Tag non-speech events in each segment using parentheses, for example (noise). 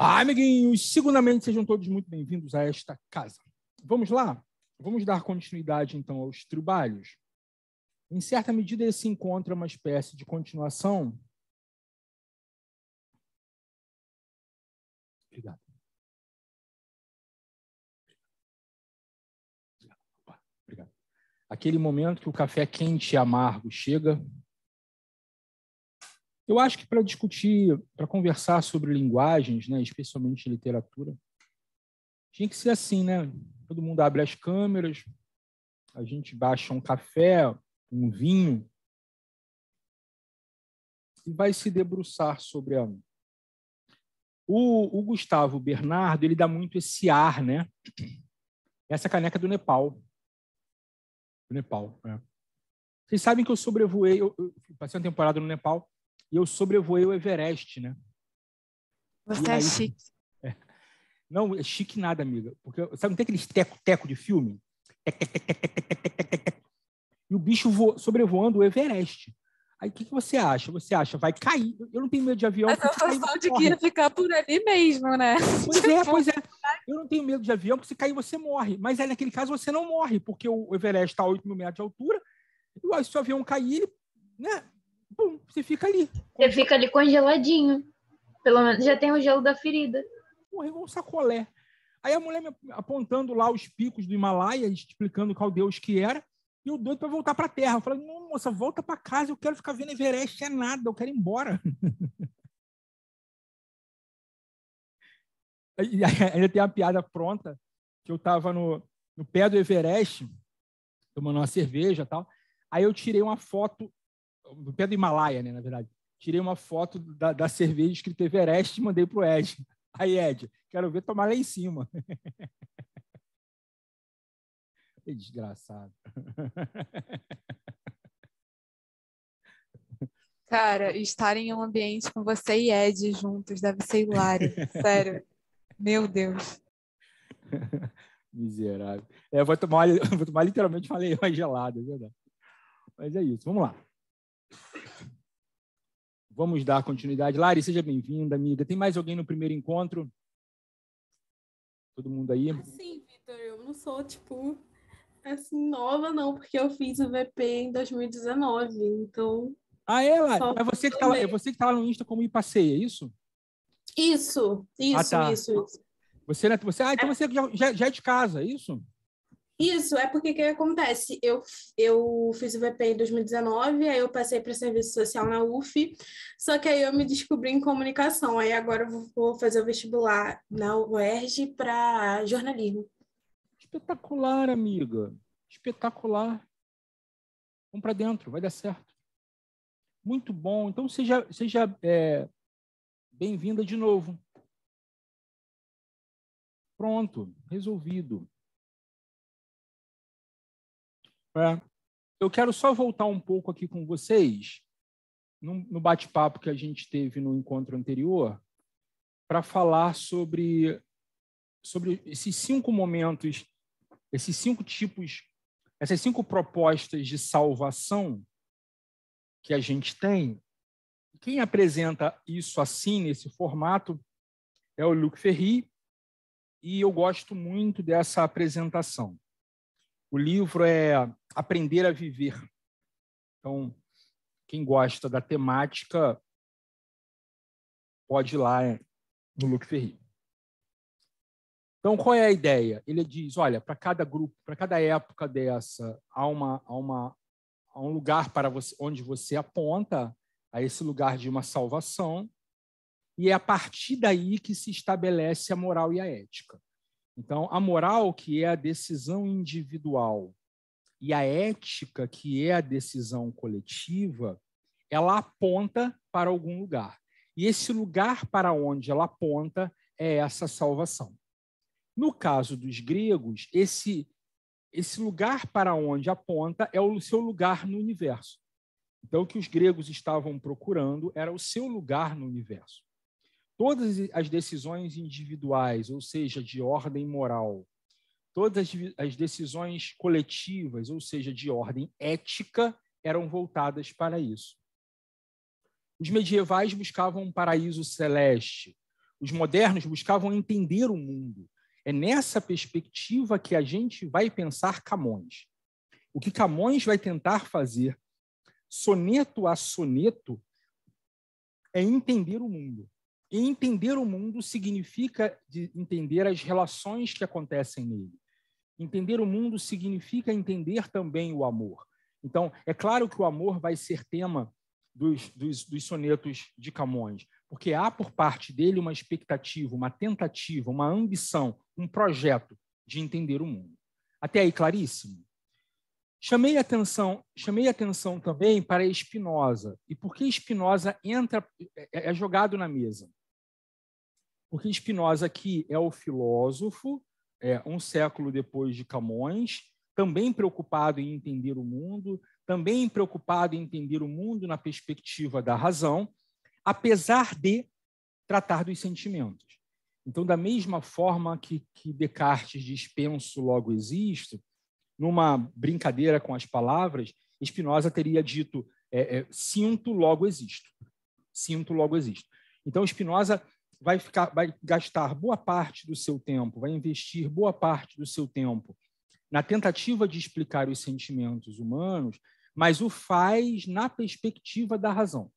Ah, amiguinhos, seguramente sejam todos muito bem-vindos a esta casa. Vamos lá? Vamos dar continuidade, então, aos trabalhos. Em certa medida, ele se encontra uma espécie de continuação. Obrigado. Obrigado. Aquele momento que o café quente e amargo chega eu acho que para discutir, para conversar sobre linguagens, né, especialmente literatura, tinha que ser assim, né? Todo mundo abre as câmeras, a gente baixa um café, um vinho, e vai se debruçar sobre a. O, o Gustavo Bernardo ele dá muito esse ar, né? Essa caneca do Nepal. Do Nepal, é. Vocês sabem que eu sobrevoei, eu, eu passei uma temporada no Nepal e eu sobrevoei o Everest, né? Você aí... é chique. É. Não, é chique nada, amiga. Porque sabe, não tem aqueles teco-teco de filme? E o bicho voa sobrevoando o Everest. Aí o que, que você acha? Você acha, vai cair. Eu não tenho medo de avião. A sensação de que ia ficar por ali mesmo, né? Pois é, (laughs) tipo, pois é. Eu não tenho medo de avião, porque se cair você morre. Mas aí naquele caso você não morre, porque o Everest está a 8 mil metros de altura, e se o avião cair, ele, né? pum, você fica ali. Você fica ali congeladinho. Pelo menos já tem o gelo da ferida. Porra, é igual um sacolé. Aí a mulher apontando lá os picos do Himalaia, explicando qual Deus que era, e o doido para voltar para a Terra. Eu falei, não, moça, volta para casa, eu quero ficar vendo Everest, é nada, eu quero ir embora. (laughs) (laughs) ainda tem uma piada pronta, que eu estava no, no pé do Everest, tomando uma cerveja e tal. Aí eu tirei uma foto no pé do Himalaia, né, na verdade. Tirei uma foto da, da cerveja escrita Everest e mandei para o Ed. (laughs) Aí, Ed, quero ver tomar lá em cima. (laughs) Que desgraçado. (laughs) Cara, estar em um ambiente com você e Ed juntos deve ser hilário. Sério. Meu Deus. Miserável. É, vou tomar, vou tomar literalmente uma leão gelada, é verdade. Mas é isso, vamos lá. Vamos dar continuidade. Lari, seja bem-vinda, amiga. Tem mais alguém no primeiro encontro? Todo mundo aí? Ah, sim, Vitor. Eu não sou, tipo, assim, nova, não, porque eu fiz o VP em 2019, então. Ah, é, Lari? É você que, tá lá, é você que tá lá no Insta como Ipaceia, é isso? Isso, isso, ah, tá. isso, isso. Você, né, você, ah, então é. você já, já, já é de casa, é isso? Isso, é porque que acontece? Eu, eu fiz o VP em 2019, aí eu passei para serviço social na UF, só que aí eu me descobri em comunicação, aí agora eu vou fazer o vestibular na UERJ para jornalismo. Espetacular, amiga. Espetacular. Vamos para dentro, vai dar certo. Muito bom. Então seja, seja é, bem-vinda de novo. Pronto, resolvido. É. Eu quero só voltar um pouco aqui com vocês, no bate-papo que a gente teve no encontro anterior, para falar sobre, sobre esses cinco momentos, esses cinco tipos, essas cinco propostas de salvação que a gente tem. Quem apresenta isso assim, nesse formato, é o Luc Ferri, e eu gosto muito dessa apresentação. O livro é Aprender a Viver. Então, quem gosta da temática pode ir lá é, no Luke Ferri. Então, qual é a ideia? Ele diz: olha, para cada grupo, para cada época dessa, há, uma, há, uma, há um lugar para você, onde você aponta a esse lugar de uma salvação, e é a partir daí que se estabelece a moral e a ética. Então, a moral, que é a decisão individual, e a ética, que é a decisão coletiva, ela aponta para algum lugar. E esse lugar para onde ela aponta é essa salvação. No caso dos gregos, esse, esse lugar para onde aponta é o seu lugar no universo. Então, o que os gregos estavam procurando era o seu lugar no universo todas as decisões individuais, ou seja, de ordem moral, todas as decisões coletivas, ou seja, de ordem ética, eram voltadas para isso. Os medievais buscavam um paraíso celeste, os modernos buscavam entender o mundo. É nessa perspectiva que a gente vai pensar Camões. O que Camões vai tentar fazer, soneto a soneto, é entender o mundo. E entender o mundo significa entender as relações que acontecem nele. Entender o mundo significa entender também o amor. Então, é claro que o amor vai ser tema dos, dos, dos sonetos de Camões, porque há por parte dele uma expectativa, uma tentativa, uma ambição, um projeto de entender o mundo. Até aí, claríssimo? Chamei atenção, chamei atenção também para Espinosa. E por que Espinosa entra é, é jogado na mesa? Porque Spinoza aqui é o filósofo, é, um século depois de Camões, também preocupado em entender o mundo, também preocupado em entender o mundo na perspectiva da razão, apesar de tratar dos sentimentos. Então, da mesma forma que, que Descartes diz penso, logo existo, numa brincadeira com as palavras, Spinoza teria dito é, é, sinto, logo existo. Sinto, logo existo. Então, Spinoza vai ficar, vai gastar boa parte do seu tempo, vai investir boa parte do seu tempo na tentativa de explicar os sentimentos humanos, mas o faz na perspectiva da razão.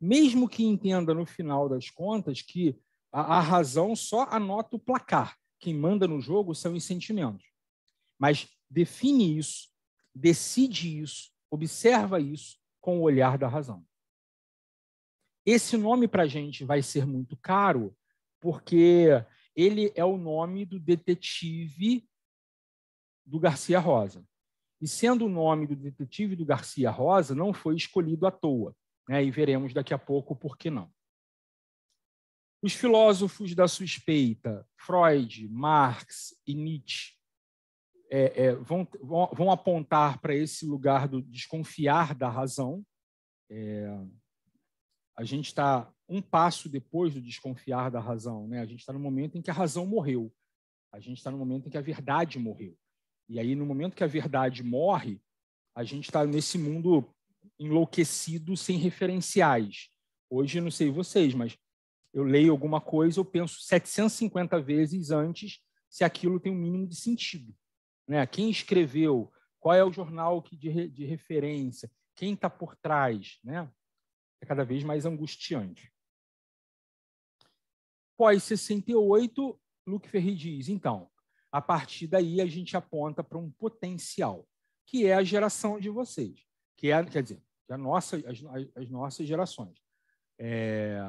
Mesmo que entenda no final das contas que a, a razão só anota o placar, quem manda no jogo são os sentimentos. Mas define isso, decide isso, observa isso com o olhar da razão. Esse nome para a gente vai ser muito caro, porque ele é o nome do detetive do Garcia Rosa. E sendo o nome do detetive do Garcia Rosa, não foi escolhido à toa. Né? E veremos daqui a pouco por que não. Os filósofos da suspeita, Freud, Marx e Nietzsche, é, é, vão, vão, apontar para esse lugar do desconfiar da razão, é, a gente está um passo depois do desconfiar da razão, né? A gente está no momento em que a razão morreu, a gente está no momento em que a verdade morreu. E aí, no momento que a verdade morre, a gente está nesse mundo enlouquecido sem referenciais. Hoje, não sei vocês, mas eu leio alguma coisa, eu penso 750 vezes antes se aquilo tem um mínimo de sentido. Né? Quem escreveu? Qual é o jornal de, de referência? Quem está por trás? Né? é cada vez mais angustiante. Pós 68, Luke Ferri diz, então, a partir daí a gente aponta para um potencial, que é a geração de vocês, que é, quer dizer, que é nossa, as, as, nossas gerações. É,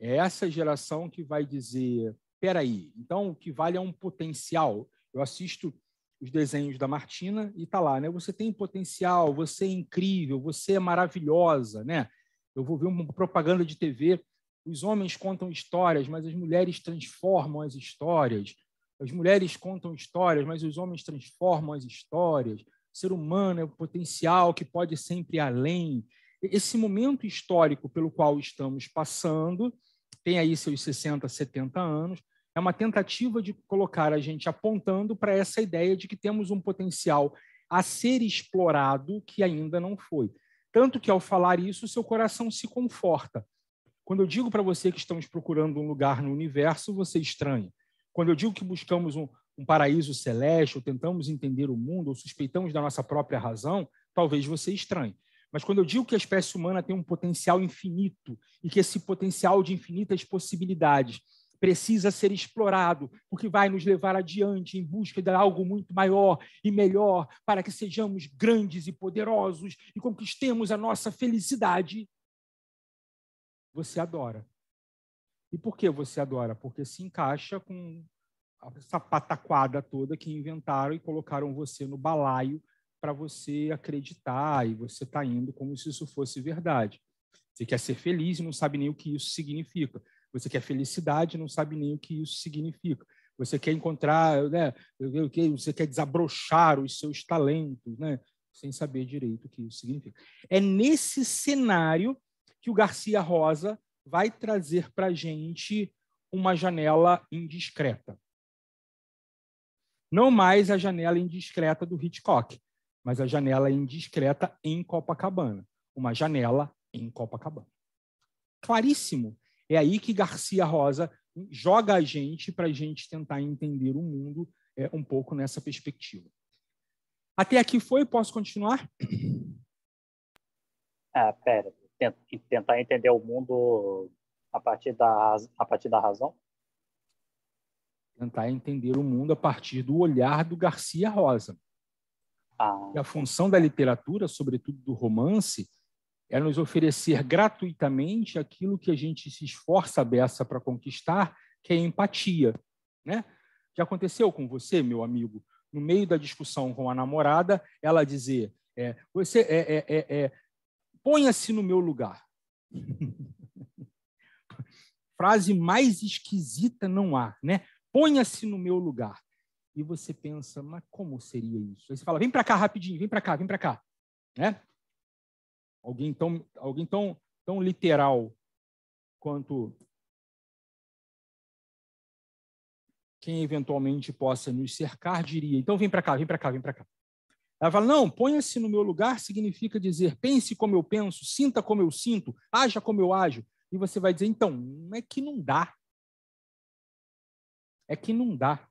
é essa geração que vai dizer, peraí, então o que vale é um potencial. Eu assisto os desenhos da Martina e tá lá, né? Você tem potencial, você é incrível, você é maravilhosa, né? Eu vou ver uma propaganda de TV, os homens contam histórias, mas as mulheres transformam as histórias. As mulheres contam histórias, mas os homens transformam as histórias. O ser humano é o potencial que pode sempre além. Esse momento histórico pelo qual estamos passando, tem aí seus 60, 70 anos, é uma tentativa de colocar a gente apontando para essa ideia de que temos um potencial a ser explorado que ainda não foi. Tanto que ao falar isso, seu coração se conforta. Quando eu digo para você que estamos procurando um lugar no universo, você estranha. Quando eu digo que buscamos um, um paraíso celeste, ou tentamos entender o mundo, ou suspeitamos da nossa própria razão, talvez você estranhe. Mas quando eu digo que a espécie humana tem um potencial infinito e que esse potencial de infinitas possibilidades precisa ser explorado, porque vai nos levar adiante em busca de algo muito maior e melhor, para que sejamos grandes e poderosos e conquistemos a nossa felicidade. Você adora. E por que você adora? Porque se encaixa com essa pataquada toda que inventaram e colocaram você no balaio para você acreditar e você está indo como se isso fosse verdade. Você quer ser feliz e não sabe nem o que isso significa. Você quer felicidade, não sabe nem o que isso significa. Você quer encontrar, né? Você quer desabrochar os seus talentos, né? Sem saber direito o que isso significa. É nesse cenário que o Garcia Rosa vai trazer para a gente uma janela indiscreta. Não mais a janela indiscreta do Hitchcock, mas a janela indiscreta em Copacabana. Uma janela em Copacabana. Claríssimo é aí que Garcia Rosa joga a gente para a gente tentar entender o mundo é, um pouco nessa perspectiva. Até aqui foi? Posso continuar? Ah, pera. Tentar entender o mundo a partir da, a partir da razão? Tentar entender o mundo a partir do olhar do Garcia Rosa. Ah. E a função da literatura, sobretudo do romance, é nos oferecer gratuitamente aquilo que a gente se esforça a beça para conquistar, que é empatia. Né? Já aconteceu com você, meu amigo, no meio da discussão com a namorada, ela dizer: é, você é, é, é, é ponha-se no meu lugar. (laughs) Frase mais esquisita não há, né? Ponha-se no meu lugar. E você pensa, mas como seria isso? Aí você fala, vem para cá rapidinho, vem para cá, vem para cá, né? alguém tão, alguém tão, tão literal quanto quem eventualmente possa nos cercar diria: então vem para cá, vem para cá, vem para cá. Ela fala: não, ponha-se no meu lugar significa dizer pense como eu penso, sinta como eu sinto, haja como eu ajo. E você vai dizer: então, é que não dá. É que não dá.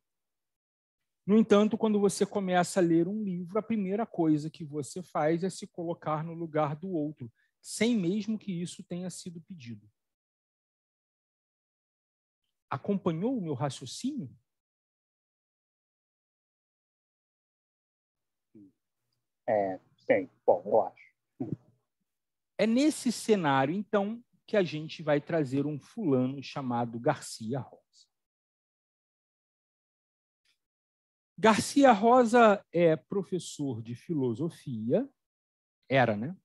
No entanto, quando você começa a ler um livro, a primeira coisa que você faz é se colocar no lugar do outro, sem mesmo que isso tenha sido pedido. Acompanhou o meu raciocínio? É, sim, bom, eu acho. É nesse cenário, então, que a gente vai trazer um fulano chamado Garcia Rocha. Garcia Rosa é professor de filosofia, era, né?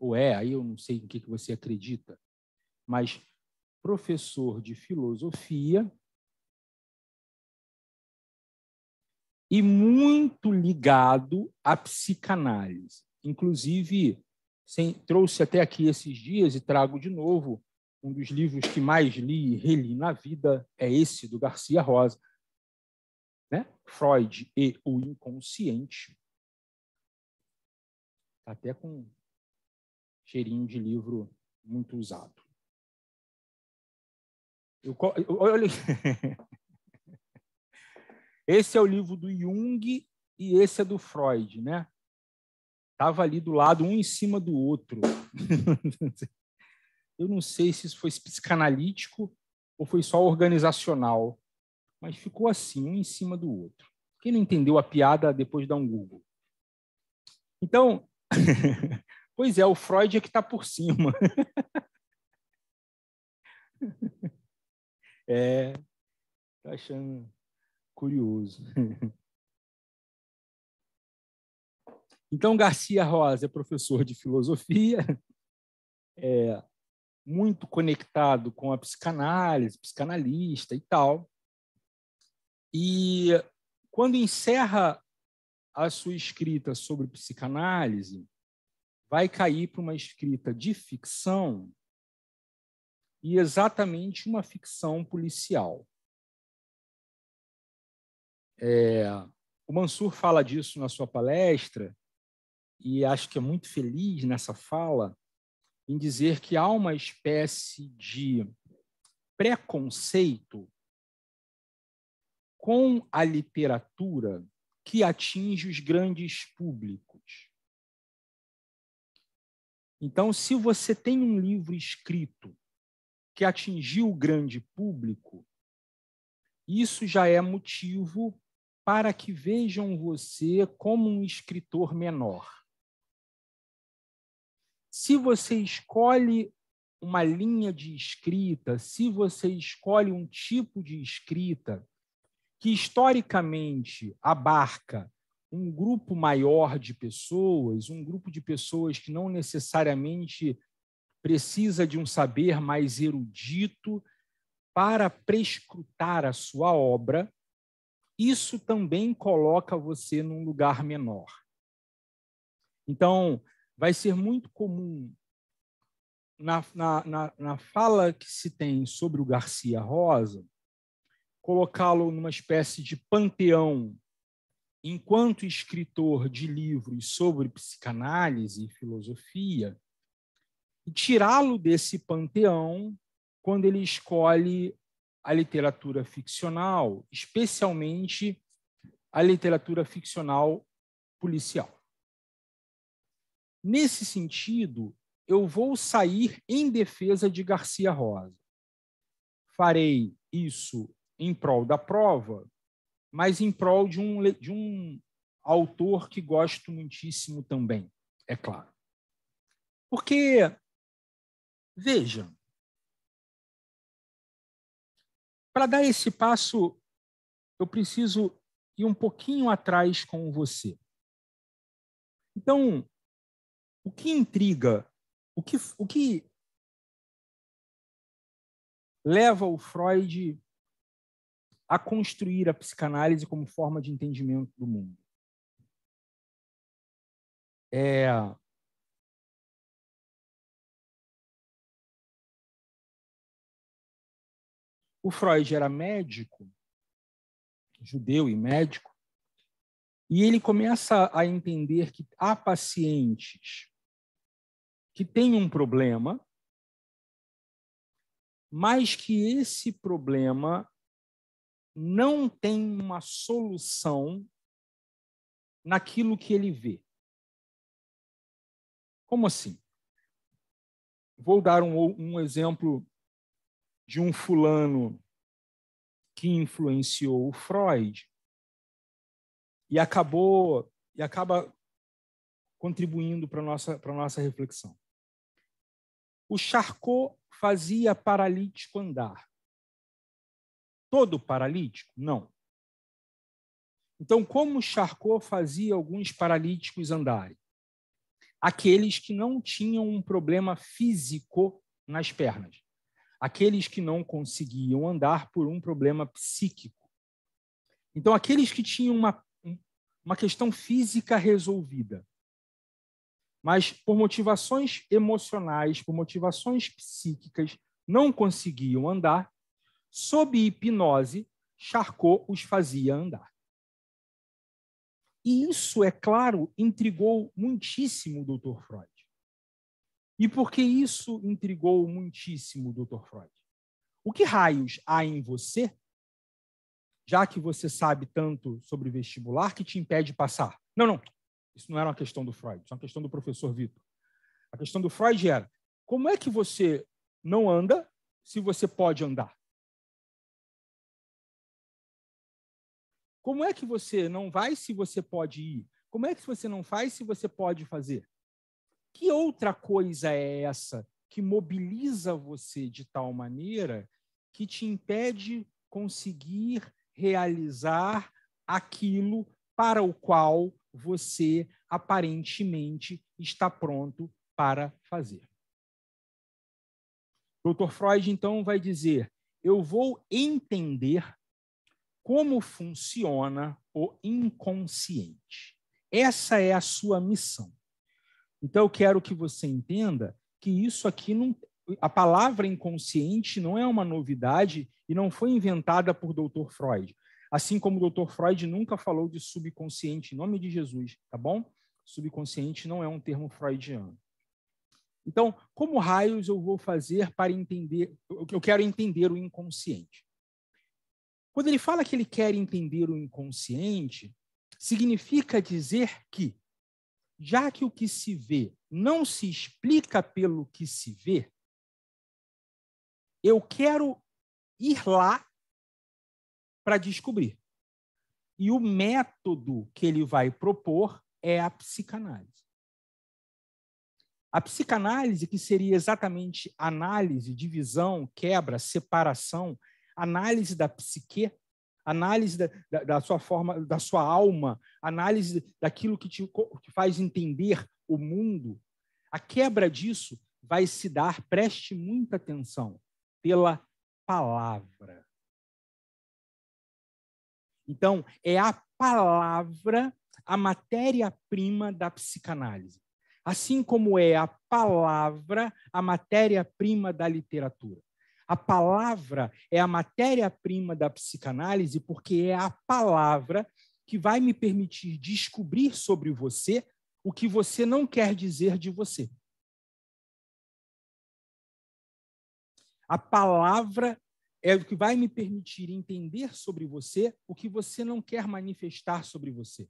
Ou é, aí eu não sei em que, você acredita, mas professor de filosofia e muito ligado à psicanálise. Inclusive, sem, trouxe até aqui esses dias e trago de novo um dos livros que mais li e reli na vida é esse do Garcia Rosa, né? Freud e o inconsciente. Tá até com cheirinho de livro muito usado. Eu, (laughs) esse é o livro do Jung e esse é do Freud, né? Tava ali do lado, um em cima do outro. (laughs) Eu não sei se isso foi psicanalítico ou foi só organizacional. Mas ficou assim, um em cima do outro. Quem não entendeu a piada, depois dá um Google. Então, (laughs) pois é, o Freud é que está por cima. (laughs) é, tá achando curioso. (laughs) Então, Garcia Rosa é professor de filosofia, é muito conectado com a psicanálise, psicanalista e tal. E quando encerra a sua escrita sobre psicanálise, vai cair para uma escrita de ficção e exatamente uma ficção policial. É, o Mansur fala disso na sua palestra e acho que é muito feliz nessa fala em dizer que há uma espécie de preconceito com a literatura que atinge os grandes públicos. Então, se você tem um livro escrito que atingiu o grande público, isso já é motivo para que vejam você como um escritor menor. Se você escolhe uma linha de escrita, se você escolhe um tipo de escrita que historicamente abarca um grupo maior de pessoas, um grupo de pessoas que não necessariamente precisa de um saber mais erudito para prescrutar a sua obra, isso também coloca você num lugar menor. Então, vai ser muito comum na, na, na, na fala que se tem sobre o Garcia Rosa colocá-lo numa espécie de panteão enquanto escritor de livros sobre psicanálise e filosofia, e tirá-lo desse panteão quando ele escolhe a literatura ficcional, especialmente a literatura ficcional policial. Nesse sentido, eu vou sair em defesa de Garcia Rosa. Farei isso em prol da prova, mas em prol de um, de um autor que gosto muitíssimo também, é claro. Porque, veja, para dar esse passo, eu preciso ir um pouquinho atrás com você. Então, o que intriga, o que, o que leva o Freud a construir a psicanálise como forma de entendimento do mundo. É... O Freud era médico, judeu e médico, e ele começa a entender que há pacientes que têm um problema, mas que esse problema não tem uma solução naquilo que ele vê. Como assim? Vou dar um, um exemplo de um fulano que influenciou o Freud e acabou e acaba contribuindo para nossa para nossa reflexão. O Charcot fazia paralítico andar todo paralítico? Não. Então, como Charcot fazia alguns paralíticos andarem? Aqueles que não tinham um problema físico nas pernas. Aqueles que não conseguiam andar por um problema psíquico. Então, aqueles que tinham uma, uma questão física resolvida, mas por motivações emocionais, por motivações psíquicas, não conseguiam andar, sob hipnose, Charcot os fazia andar. E isso, é claro, intrigou muitíssimo o Dr. Freud. E por que isso intrigou muitíssimo o Dr. Freud? O que raios há em você, já que você sabe tanto sobre vestibular, que te impede de passar? Não, não. Isso não era uma questão do Freud, isso é uma questão do professor Vitor. A questão do Freud era: como é que você não anda se você pode andar? Como é que você não vai se você pode ir? Como é que você não faz se você pode fazer? Que outra coisa é essa que mobiliza você de tal maneira que te impede conseguir realizar aquilo para o qual você aparentemente está pronto para fazer. Dr. Freud então vai dizer: eu vou entender como funciona o inconsciente. Essa é a sua missão. Então eu quero que você entenda que isso aqui não a palavra inconsciente não é uma novidade e não foi inventada por Dr. Freud. Assim como o Dr. Freud nunca falou de subconsciente em nome de Jesus, tá bom? Subconsciente não é um termo freudiano. Então, como raios eu vou fazer para entender, eu quero entender o inconsciente? Quando ele fala que ele quer entender o inconsciente, significa dizer que, já que o que se vê não se explica pelo que se vê, eu quero ir lá para descobrir. E o método que ele vai propor é a psicanálise. A psicanálise, que seria exatamente análise, divisão, quebra, separação, análise da psique, análise da, da, da sua forma, da sua alma, análise daquilo que te, te faz entender o mundo. A quebra disso vai se dar, preste muita atenção, pela palavra. Então, é a palavra a matéria-prima da psicanálise, assim como é a palavra a matéria-prima da literatura. A palavra é a matéria-prima da psicanálise, porque é a palavra que vai me permitir descobrir sobre você o que você não quer dizer de você. A palavra é o que vai me permitir entender sobre você o que você não quer manifestar sobre você.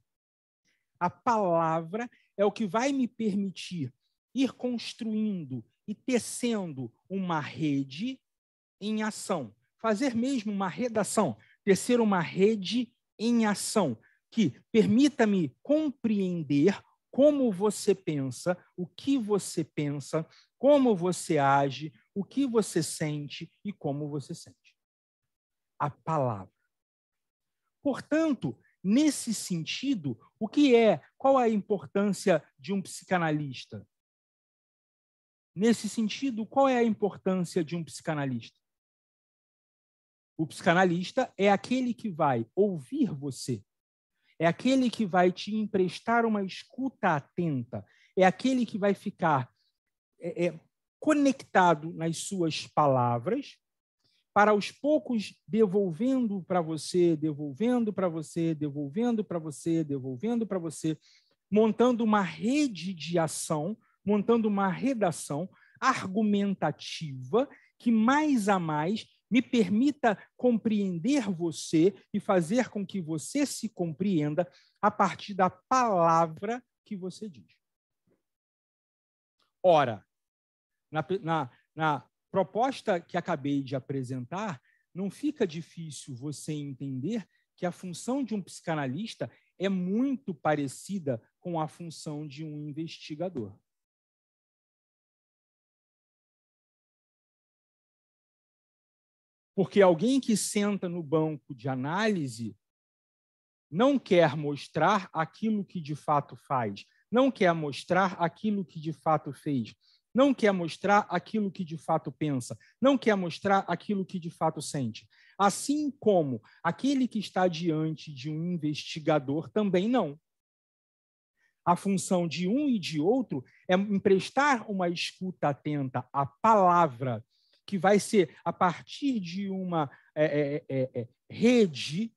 A palavra é o que vai me permitir ir construindo e tecendo uma rede em ação. Fazer mesmo uma redação, tecer uma rede em ação, que permita-me compreender como você pensa, o que você pensa, como você age, o que você sente e como você sente. A palavra. Portanto, nesse sentido, o que é, qual a importância de um psicanalista? Nesse sentido, qual é a importância de um psicanalista? O psicanalista é aquele que vai ouvir você, é aquele que vai te emprestar uma escuta atenta, é aquele que vai ficar é, é, conectado nas suas palavras, para aos poucos devolvendo para você, devolvendo para você, devolvendo para você, devolvendo para você, montando uma rede de ação, montando uma redação argumentativa que mais a mais me permita compreender você e fazer com que você se compreenda a partir da palavra que você diz. Ora, na, na, na proposta que acabei de apresentar, não fica difícil você entender que a função de um psicanalista é muito parecida com a função de um investigador. Porque alguém que senta no banco de análise não quer mostrar aquilo que de fato faz, não quer mostrar aquilo que de fato fez, não quer mostrar aquilo que de fato pensa, não quer mostrar aquilo que de fato sente. Assim como aquele que está diante de um investigador também não. A função de um e de outro é emprestar uma escuta atenta à palavra que vai ser a partir de uma é é, é, é, rede,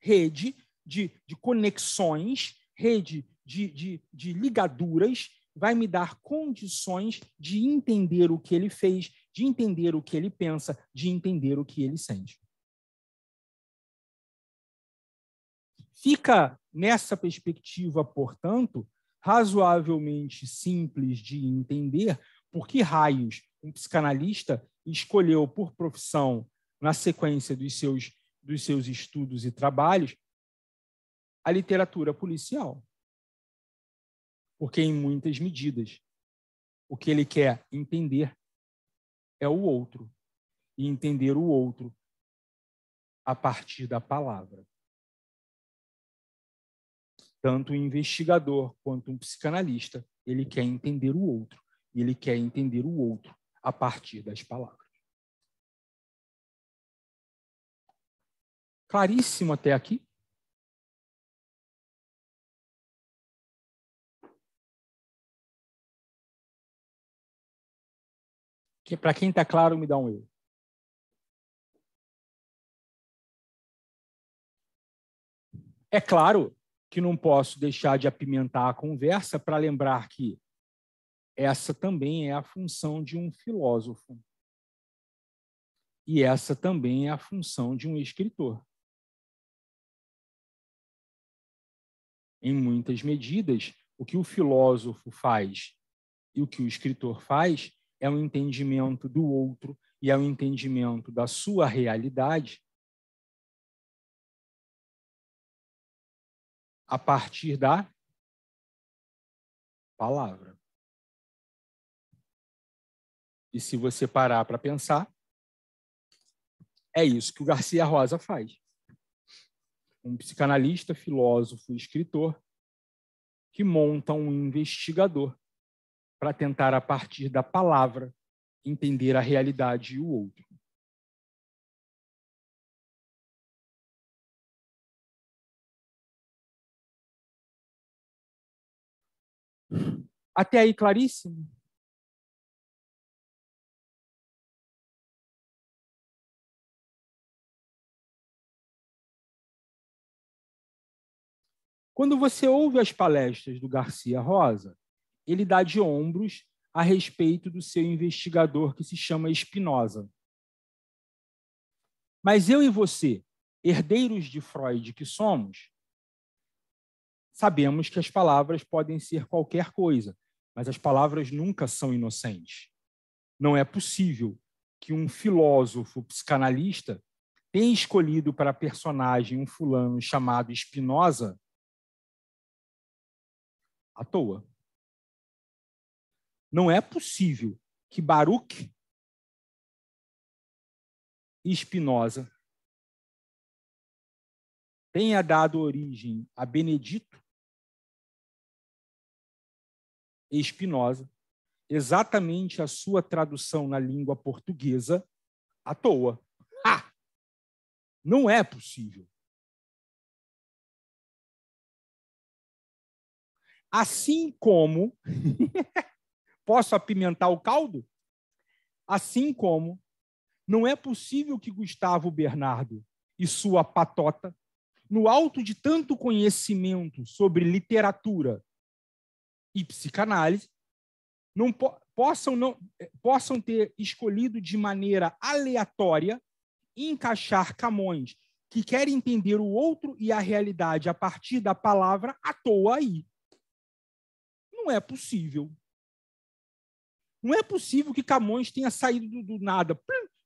rede de, de conexões, rede de, de, de ligaduras, vai me dar condições de entender o que ele fez, de entender o que ele pensa, de entender o que ele sente. Fica nessa perspectiva, portanto, razoavelmente simples de entender por que raios um psicanalista escolheu por profissão, na sequência dos seus, dos seus estudos e trabalhos, a literatura policial. Porque, em muitas medidas, o que ele quer entender é o outro, e entender o outro a partir da palavra. Tanto o investigador quanto um psicanalista, ele quer entender o outro e ele quer entender o outro a partir das palavras. Claríssimo até aqui? Que, Para quem está claro, me dá um eu. É claro que não posso deixar de apimentar a conversa para lembrar que essa também é a função de um filósofo. E essa também é a função de um escritor. Em muitas medidas, o que o filósofo faz e o que o escritor faz é um entendimento do outro e é um entendimento da sua realidade a partir da palavra. E se você parar para pensar, é isso que o Garcia Rosa faz. Um psicanalista, filósofo e escritor que monta um investigador para tentar, a partir da palavra, entender a realidade e o outro. Até aí, claríssimo? Quando você ouve as palestras do Garcia Rosa, ele dá de ombros a respeito do seu investigador que se chama Spinoza. Mas eu e você, herdeiros de Freud que somos, sabemos que as palavras podem ser qualquer coisa, mas as palavras nunca são inocentes. Não é possível que um filósofo psicanalista tenha escolhido para personagem um fulano chamado Spinoza à toa. Não é possível que Baruch e Spinoza tenha dado origem a Benedito e Spinoza, exatamente a sua tradução na língua portuguesa, à toa. Ah! Não é possível. Assim como. (laughs) posso apimentar o caldo? Assim como não é possível que Gustavo Bernardo e sua patota, no alto de tanto conhecimento sobre literatura e psicanálise, não po possam, não, eh, possam ter escolhido de maneira aleatória encaixar Camões, que quer entender o outro e a realidade a partir da palavra à toa aí não é possível. Não é possível que Camões tenha saído do, do nada.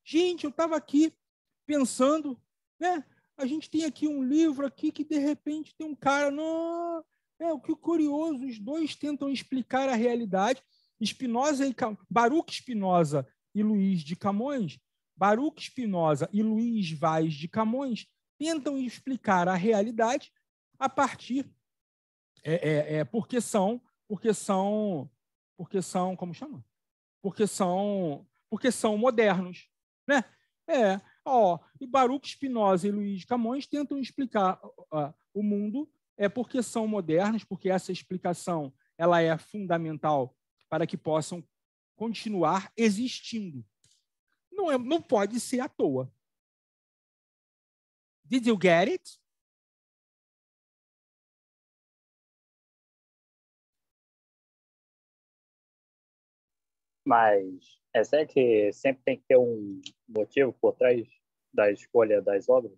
Gente, eu estava aqui pensando, né? A gente tem aqui um livro aqui que de repente tem um cara, não, é o que curioso, os dois tentam explicar a realidade. Spinoza e Cam... Baruch Spinoza e Luiz de Camões, Baruch Spinoza e Luiz Vaz de Camões tentam explicar a realidade a partir é, é, é porque são porque são, porque são, como chama? Porque são, porque são modernos, né? É, ó, e Baruch Spinoza e Luiz Camões tentam explicar o mundo é porque são modernos, porque essa explicação ela é fundamental para que possam continuar existindo. Não, é, não pode ser à toa. Did you get it? Mas é sério que sempre tem que ter um motivo por trás da escolha das obras?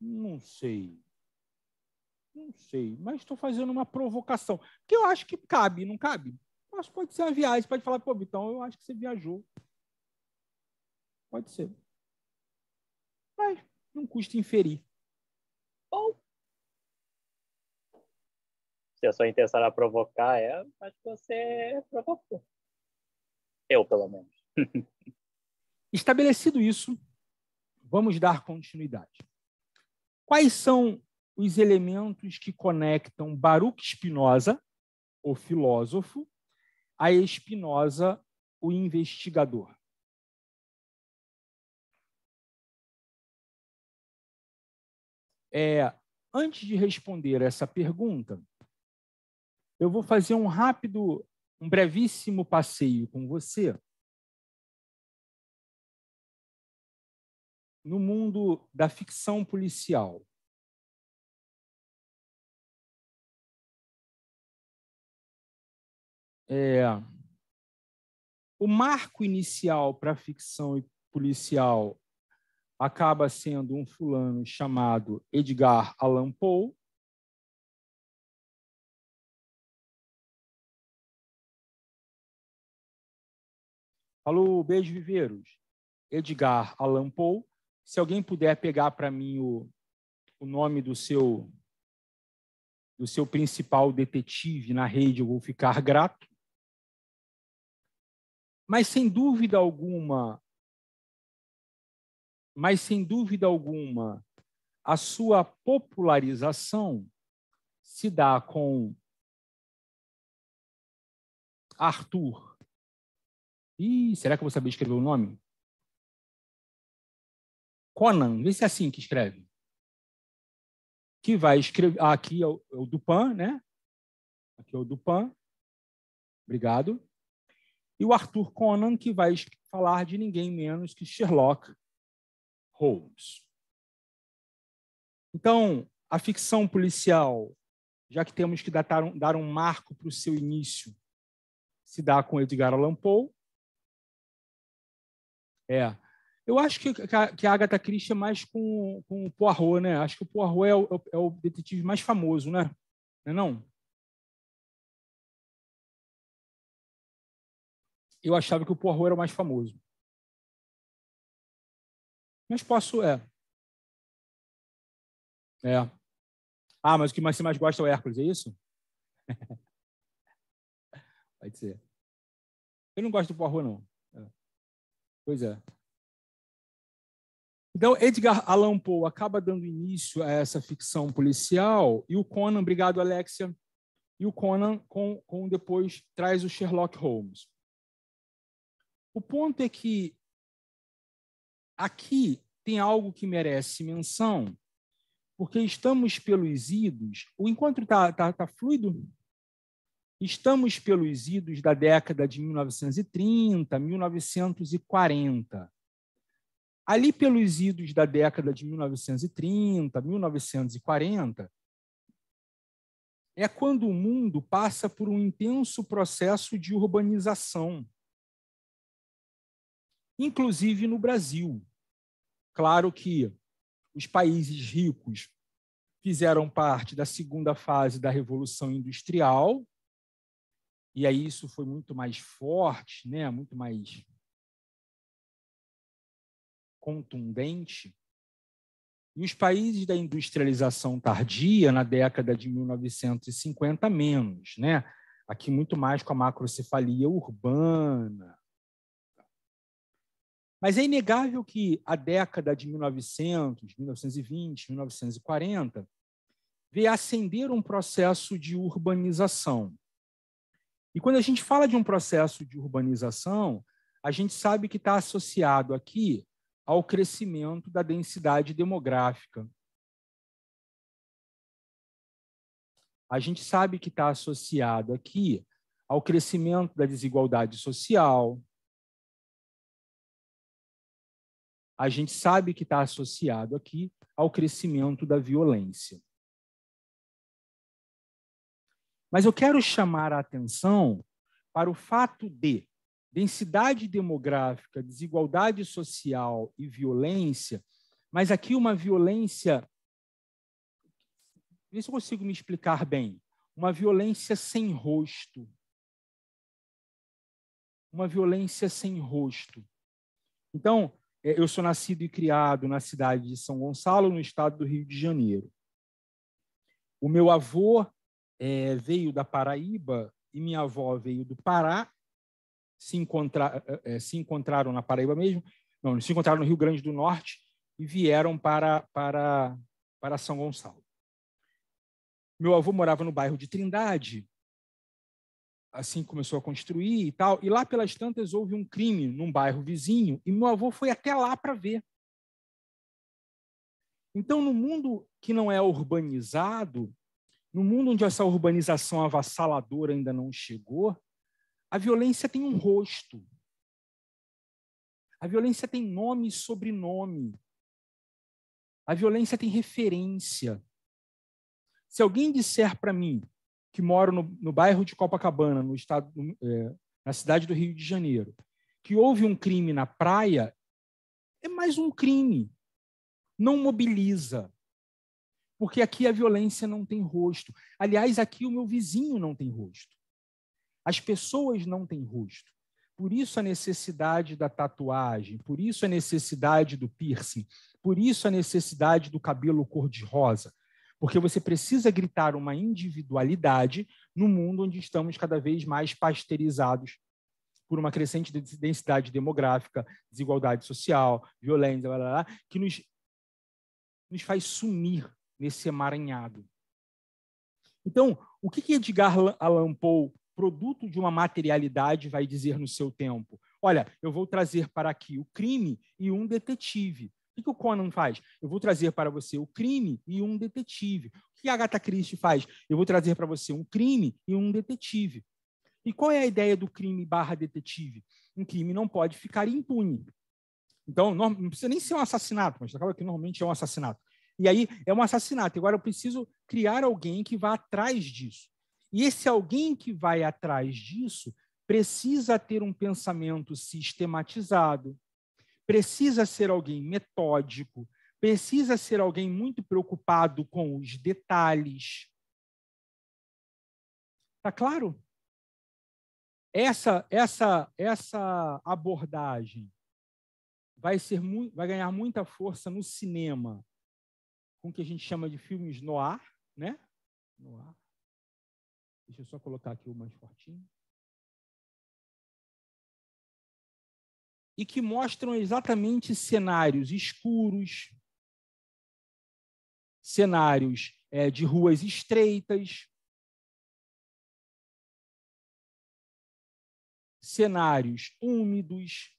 Não sei. Não sei, mas estou fazendo uma provocação. Que eu acho que cabe, não cabe? Mas pode ser a viagem, pode falar, pô, então eu acho que você viajou. Pode ser. Mas não custa inferir. Ou. Se a sua intenção era provocar, é, mas você provocou. Eu, pelo menos. (laughs) Estabelecido isso, vamos dar continuidade. Quais são os elementos que conectam Baruch Spinoza, o filósofo, a Spinoza, o investigador? É, antes de responder essa pergunta, eu vou fazer um rápido um brevíssimo passeio com você no mundo da ficção policial. É, o marco inicial para a ficção policial acaba sendo um fulano chamado Edgar Allan Poe, Falou, beijo, Viveiros. Edgar Allan Poe. Se alguém puder pegar para mim o, o nome do seu do seu principal detetive na rede, eu vou ficar grato. Mas sem dúvida alguma, mas sem dúvida alguma, a sua popularização se dá com Arthur e será que eu vou saber escrever o nome? Conan, vê se é assim que escreve. Que vai escrever. Ah, aqui é o, é o Dupan, né? Aqui é o Dupan. Obrigado. E o Arthur Conan, que vai falar de ninguém menos que Sherlock Holmes. Então, a ficção policial, já que temos que datar, dar um marco para o seu início, se dá com Edgar Allan Poe, é. Eu acho que, que a Agatha Christie é mais com, com o Poirot, né? Acho que o Poirot é, é o, é o detetive mais famoso, né? Não é não? Eu achava que o Poirot era o mais famoso. Mas posso, é. É. Ah, mas o que mais você mais gosta é o Hércules, é isso? (laughs) Pode ser. Eu não gosto do Poirot, não. Pois é. Então, Edgar Allan Poe acaba dando início a essa ficção policial e o Conan, obrigado, Alexia, e o Conan com, com depois traz o Sherlock Holmes. O ponto é que aqui tem algo que merece menção, porque estamos pelos idos. O encontro está tá, tá fluido? Estamos pelos idos da década de 1930, 1940. Ali pelos idos da década de 1930, 1940, é quando o mundo passa por um intenso processo de urbanização, inclusive no Brasil. Claro que os países ricos fizeram parte da segunda fase da Revolução Industrial, e aí isso foi muito mais forte, né? muito mais contundente. E os países da industrialização tardia, na década de 1950, menos. Né? Aqui, muito mais com a macrocefalia urbana. Mas é inegável que a década de 1900, 1920, 1940 vê ascender um processo de urbanização e quando a gente fala de um processo de urbanização, a gente sabe que está associado aqui ao crescimento da densidade demográfica. A gente sabe que está associado aqui ao crescimento da desigualdade social. A gente sabe que está associado aqui ao crescimento da violência. Mas eu quero chamar a atenção para o fato de densidade demográfica, desigualdade social e violência, mas aqui uma violência. Vê se eu consigo me explicar bem. Uma violência sem rosto. Uma violência sem rosto. Então, é, eu sou nascido e criado na cidade de São Gonçalo, no estado do Rio de Janeiro. O meu avô é, veio da Paraíba e minha avó veio do Pará, se, encontra, é, se encontraram na Paraíba mesmo, não, se encontraram no Rio Grande do Norte e vieram para, para, para São Gonçalo. Meu avô morava no bairro de Trindade, assim começou a construir e tal, e lá pelas tantas houve um crime num bairro vizinho e meu avô foi até lá para ver. Então, no mundo que não é urbanizado, no mundo onde essa urbanização avassaladora ainda não chegou, a violência tem um rosto. A violência tem nome e sobrenome. A violência tem referência. Se alguém disser para mim que moro no, no, bairro de Copacabana, no estado, é, na cidade do Rio de Janeiro, que houve um crime na praia, é mais um crime. Não mobiliza. Porque aqui a violência não tem rosto. Aliás, aqui o meu vizinho não tem rosto. As pessoas não têm rosto. Por isso a necessidade da tatuagem, por isso a necessidade do piercing, por isso a necessidade do cabelo cor-de-rosa. Porque você precisa gritar uma individualidade no mundo onde estamos cada vez mais pasteurizados por uma crescente densidade demográfica, desigualdade social, violência, blá, blá, blá, que nos, nos faz sumir nesse emaranhado. Então, o que, que Edgar Allan Poe, produto de uma materialidade, vai dizer no seu tempo? Olha, eu vou trazer para aqui o crime e um detetive. O que, que o Conan faz? Eu vou trazer para você o crime e um detetive. O que a Agatha Christie faz? Eu vou trazer para você um crime e um detetive. E qual é a ideia do crime barra detetive? Um crime não pode ficar impune. Então, não, não precisa nem ser um assassinato, mas acaba que normalmente é um assassinato. E aí é um assassinato. Agora eu preciso criar alguém que vá atrás disso. E esse alguém que vai atrás disso precisa ter um pensamento sistematizado, precisa ser alguém metódico, precisa ser alguém muito preocupado com os detalhes. Tá claro? Essa essa essa abordagem vai ser vai ganhar muita força no cinema com o que a gente chama de filmes noir, né? Noir. Deixa eu só colocar aqui o mais fortinho. E que mostram exatamente cenários escuros, cenários é, de ruas estreitas, cenários úmidos,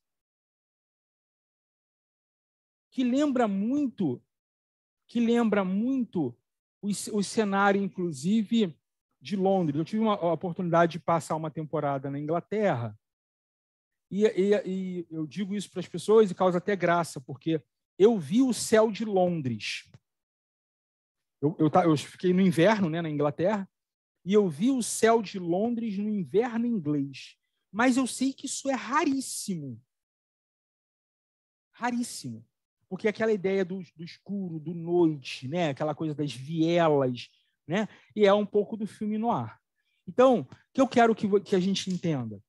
que lembra muito que lembra muito o, cenário, inclusive, de Londres. Eu tive uma, a oportunidade de passar uma temporada na Inglaterra. E, e, e eu digo isso para as pessoas e causa até graça, porque eu vi o céu de Londres. Eu, eu, eu fiquei no inverno né, na Inglaterra, e eu vi o céu de Londres no inverno inglês. Mas eu sei que isso é raríssimo. Raríssimo porque aquela ideia do, do escuro, do noite, né? aquela coisa das vielas, né? e é um pouco do filme no ar. Então, o que eu quero que, que a gente entenda?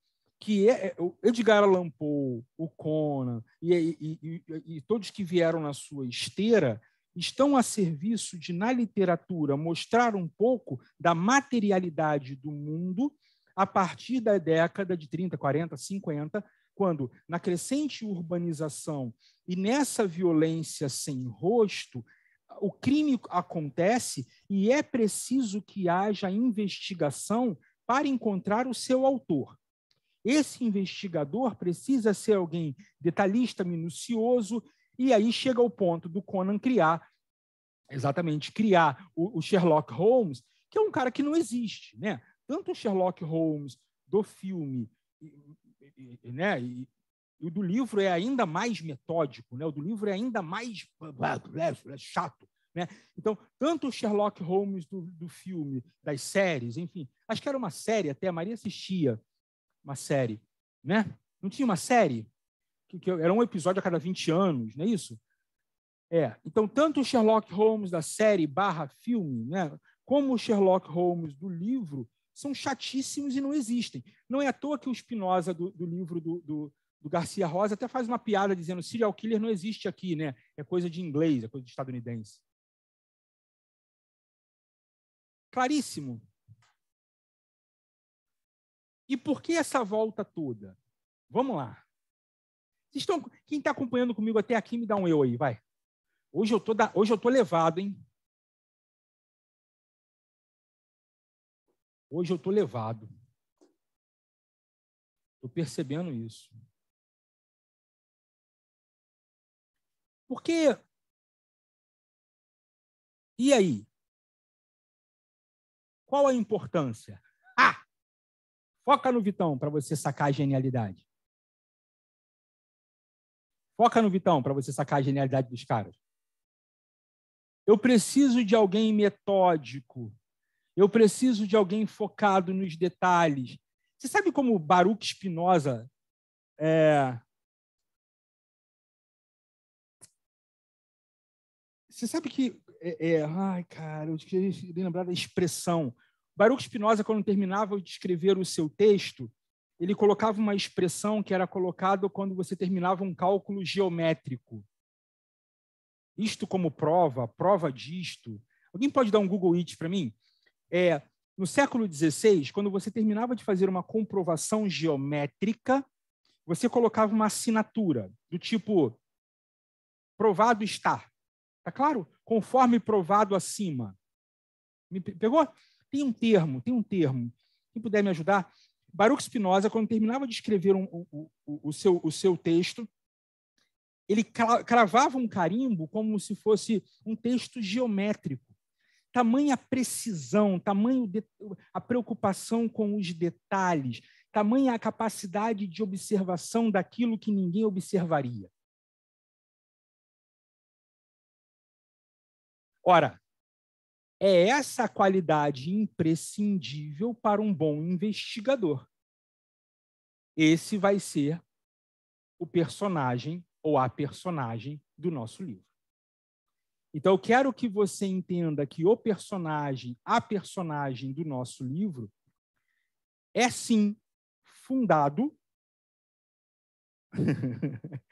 Que é, é Edgar Allan Poe, o Conan e, e, e, e todos que vieram na sua esteira estão a serviço de, na literatura, mostrar um pouco da materialidade do mundo a partir da década de 30, 40, 50, quando, na crescente urbanização e nessa violência sem rosto, o crime acontece e é preciso que haja investigação para encontrar o seu autor. Esse investigador precisa ser alguém detalhista, minucioso, e aí chega o ponto do Conan criar, exatamente, criar o, o Sherlock Holmes, que é um cara que não existe, né? Tanto o Sherlock Holmes do filme né? E, e o do livro é ainda mais metódico, né? O do livro é ainda mais chato, né? Então, tanto o Sherlock Holmes do, do filme, das séries, enfim, acho que era uma série até, a Maria assistia uma série, né? Não tinha uma série? Que, que era um episódio a cada 20 anos, não é isso? É, então tanto o Sherlock Holmes da série barra filme, né? Como o Sherlock Holmes do livro, são chatíssimos e não existem. Não é à toa que o Spinoza, do, do livro do, do, do, Garcia Rosa, até faz uma piada dizendo serial killer não existe aqui, né? É coisa de inglês, é coisa de estadunidense. Claríssimo. E por que essa volta toda? Vamos lá. Estão, quem está acompanhando comigo até aqui, me dá um eu aí, vai. Hoje eu estou hoje eu levado, hein? Hoje eu estou levado. Estou percebendo isso. Porque. E aí? Qual a importância? Ah! Foca no Vitão para você sacar a genialidade. Foca no Vitão para você sacar a genialidade dos caras. Eu preciso de alguém metódico, eu preciso de alguém focado nos detalhes. Você sabe como Baruch Spinoza é... Você sabe que é, é... ai, cara, eu queria lembrar da expressão. Baruch Spinoza, quando terminava de escrever o seu texto, ele colocava uma expressão que era colocada quando você terminava um cálculo geométrico. Isto como prova, prova disto. Alguém pode dar um Google It para mim? É, no século XVI, quando você terminava de fazer uma comprovação geométrica, você colocava uma assinatura do tipo provado está. Tá claro? Conforme provado acima. Me pegou? Tem um termo, tem um termo. Quem puder me ajudar? Baruch Spinoza, quando terminava de escrever um, o, o, o, seu, o seu texto, ele cravava um carimbo como se fosse um texto geométrico tamanha precisão, tamanho de, a preocupação com os detalhes, tamanha a capacidade de observação daquilo que ninguém observaria. Ora, é essa a qualidade imprescindível para um bom investigador. Esse vai ser o personagem ou a personagem do nosso livro. Então, eu quero que você entenda que o personagem, a personagem do nosso livro, é sim fundado (laughs)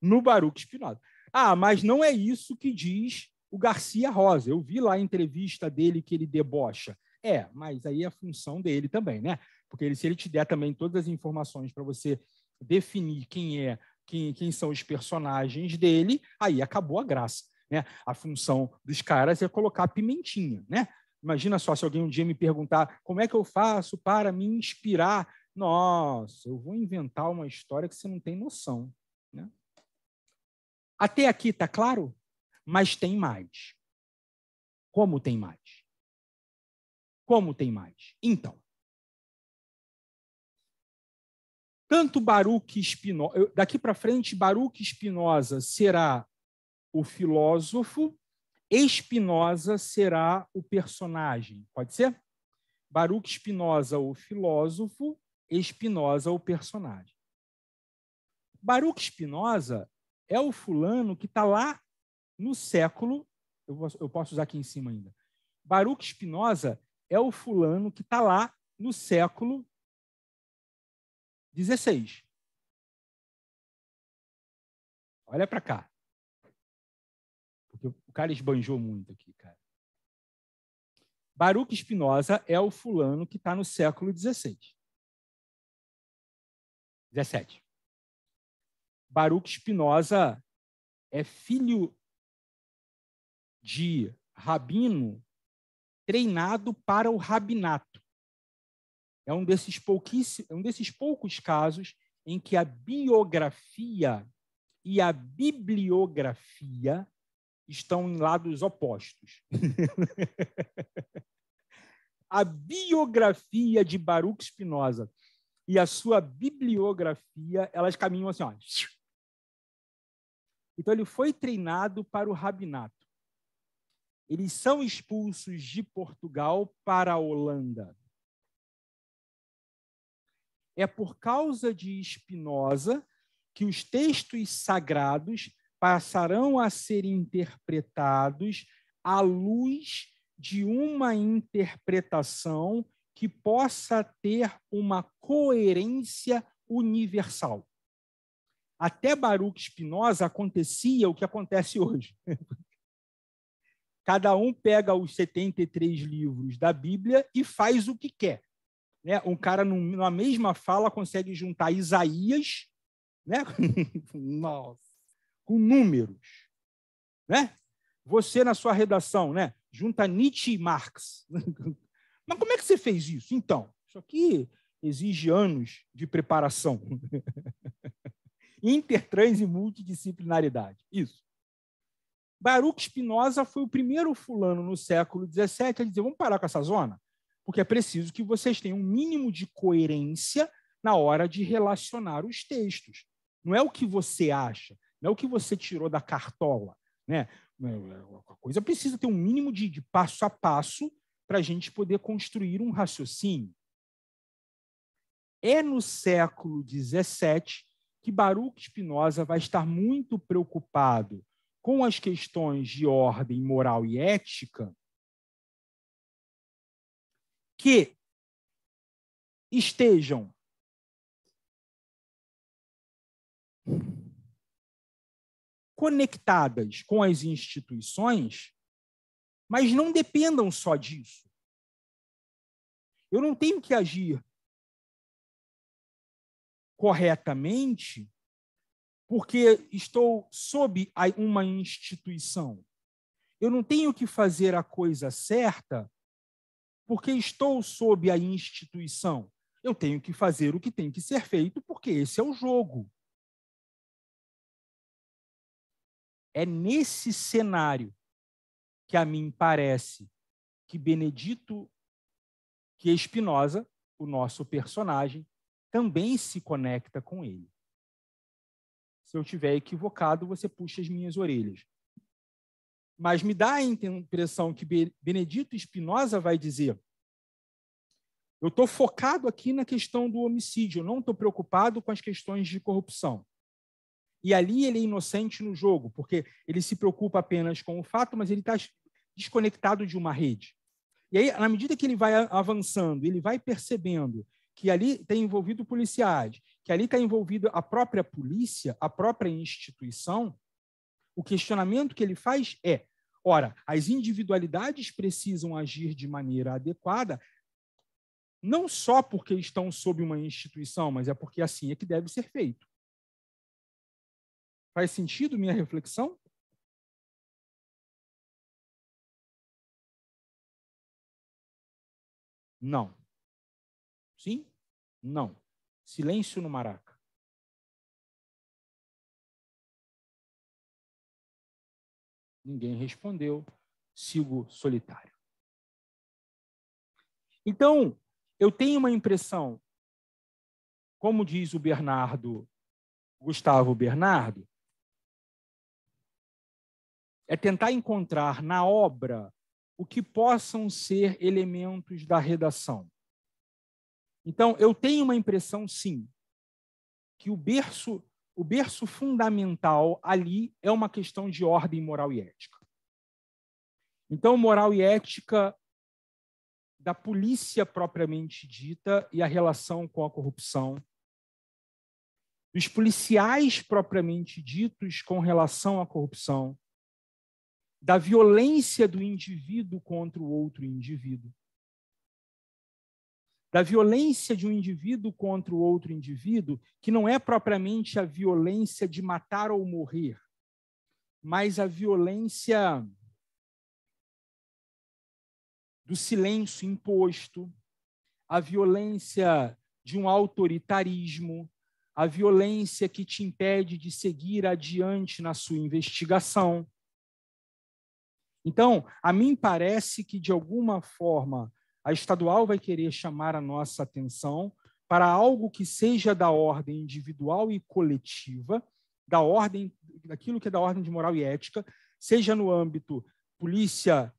no Baruch Spinoza. Ah, mas não é isso que diz o Garcia Rosa. Eu vi lá a entrevista dele que ele debocha. É, mas aí é a função dele também, né? Porque ele, se ele te der também todas as informações para você definir quem é, quem, quem são os personagens dele, aí acabou a graça. Né? A função dos caras é colocar pimentinha. Né? Imagina só se alguém um dia me perguntar como é que eu faço para me inspirar. Nossa, eu vou inventar uma história que você não tem noção. Né? Até aqui está claro? Mas tem mais. Como tem mais? Como tem mais? Então, tanto Baruch Spinoza, daqui para frente, Baruch Spinoza será o filósofo, Espinosa será o personagem. Pode ser? Baruch Espinosa o filósofo, Espinosa, o personagem. Baruch Espinosa é o fulano que está lá no século. Eu, posso usar aqui em cima ainda. Baruch Espinosa é o fulano que está lá no século 16. Olha para cá porque o cara esbanjou muito aqui, cara. Baruch Spinoza é o fulano que está no século XVI. 17. Baruch Spinoza é filho de rabino treinado para o rabinato. É um desses, pouquíssimos, é um desses poucos casos em que a biografia e a bibliografia estão em lados opostos. (laughs) a biografia de Baruch Spinoza e a sua bibliografia, elas caminham assim, ó. Então ele foi treinado para o rabinato. Eles são expulsos de Portugal para a Holanda. É por causa de Spinoza que os textos sagrados passarão a ser interpretados à luz de uma interpretação que possa ter uma coerência universal. Até Baruch Spinoza acontecia o que acontece hoje. Cada um pega os 73 livros da Bíblia e faz o que quer. Né? Um cara, numa mesma fala, consegue juntar Isaías. Né? (laughs) Nossa! com números. Né? Você, na sua redação, né? junta Nietzsche e Marx. (laughs) Mas como é que você fez isso? Então, isso aqui exige anos de preparação. (laughs) Intertrans e multidisciplinaridade. Isso. Baruch Spinoza foi o primeiro fulano no século XVII a dizer: vamos parar com essa zona, porque é preciso que vocês tenham um mínimo de coerência na hora de relacionar os textos. Não é o que você acha, não é o que você tirou da cartola. Né? É, a coisa precisa ter um mínimo de, de passo a passo para a gente poder construir um raciocínio. É no século XVII que Baruch Spinoza vai estar muito preocupado com as questões de ordem moral e ética, que estejam conectadas com as instituições, mas não dependam só disso. Eu não tenho que agir corretamente porque estou sob uma instituição. Eu não tenho que fazer a coisa certa porque estou sob a instituição. Eu tenho que fazer o que tem que ser feito porque esse é o jogo. É nesse cenário que a mim parece que Benedito, que Espinosa, o nosso personagem, também se conecta com ele. Se eu tiver equivocado, você puxa as minhas orelhas. Mas me dá a impressão que Benedito Espinosa vai dizer: eu estou focado aqui na questão do homicídio, não estou preocupado com as questões de corrupção. E ali ele é inocente no jogo, porque ele se preocupa apenas com o fato, mas ele está desconectado de uma rede. E aí, na medida que ele vai avançando, ele vai percebendo que ali tem envolvido policiais, que ali está envolvida a própria polícia, a própria instituição, o questionamento que ele faz é: ora, as individualidades precisam agir de maneira adequada, não só porque estão sob uma instituição, mas é porque assim é que deve ser feito. Faz sentido minha reflexão? Não. Sim? Não. Silêncio no maraca. Ninguém respondeu. Sigo solitário. Então, eu tenho uma impressão, como diz o Bernardo, Gustavo Bernardo, é tentar encontrar na obra o que possam ser elementos da redação. Então, eu tenho uma impressão, sim, que o berço, o berço fundamental ali é uma questão de ordem moral e ética. Então, moral e ética da polícia propriamente dita e a relação com a corrupção, dos policiais propriamente ditos com relação à corrupção, da violência do indivíduo contra o outro indivíduo. Da violência de um indivíduo contra o outro indivíduo, que não é propriamente a violência de matar ou morrer, mas a violência do silêncio imposto, a violência de um autoritarismo, a violência que te impede de seguir adiante na sua investigação, então, a mim parece que, de alguma forma, a estadual vai querer chamar a nossa atenção para algo que seja da ordem individual e coletiva, da ordem daquilo que é da ordem de moral e ética, seja no âmbito polícia,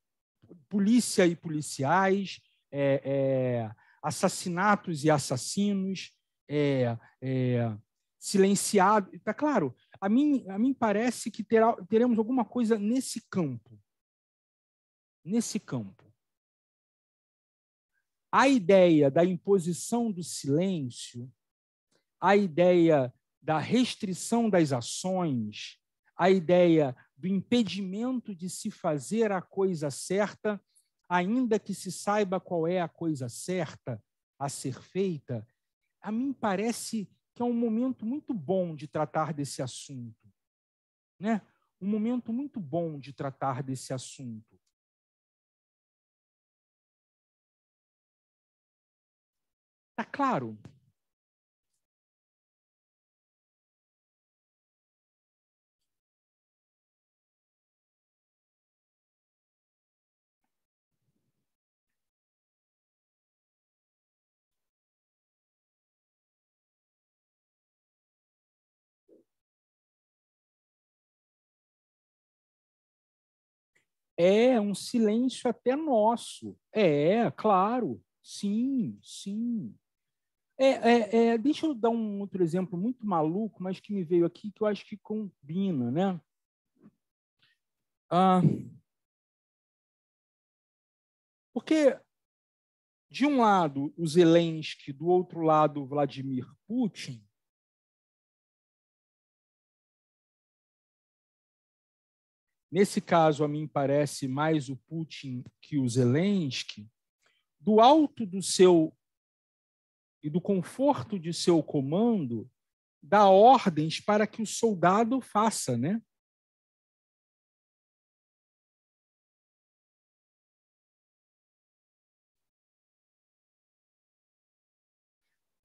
polícia e policiais, é, é, assassinatos e assassinos, é, é silenciado. Está claro, a mim, a mim parece que terá, teremos alguma coisa nesse campo nesse campo. A ideia da imposição do silêncio, a ideia da restrição das ações, a ideia do impedimento de se fazer a coisa certa, ainda que se saiba qual é a coisa certa a ser feita, a mim parece que é um momento muito bom de tratar desse assunto, né? Um momento muito bom de tratar desse assunto. Está claro? É um silêncio até nosso. É, claro. Sim, sim. É, é, é, deixa eu dar um outro exemplo muito maluco, mas que me veio aqui, que eu acho que combina, né? Ah, porque, de um lado, o Zelensky, do outro lado, o Vladimir Putin, Nesse caso, a mim parece mais o Putin que o Zelensky. Do alto do seu e do conforto de seu comando, dá ordens para que o soldado faça, né?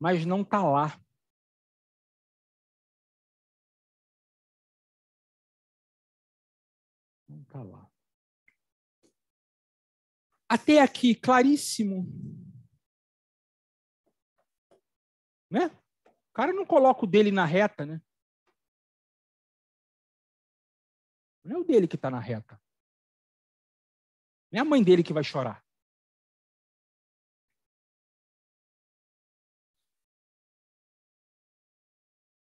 Mas não está lá. Não está lá. Até aqui, claríssimo. Né? O cara não coloca o dele na reta, né? Não é o dele que está na reta. Não é a mãe dele que vai chorar.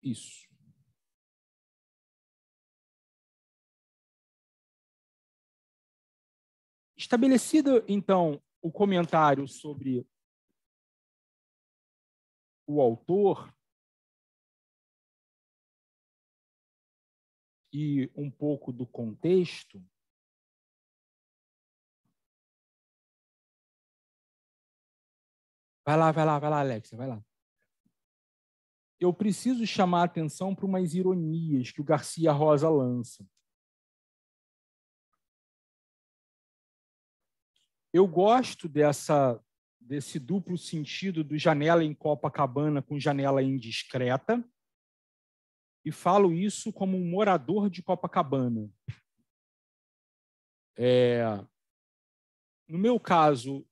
Isso. Estabelecido, então, o comentário sobre o autor e um pouco do contexto, Vai lá, vai lá, vai lá, Alexia, vai lá. Eu preciso chamar a atenção para umas ironias que o Garcia Rosa lança. Eu gosto dessa desse duplo sentido do janela em Copacabana com janela indiscreta. E falo isso como um morador de Copacabana. É, no meu caso,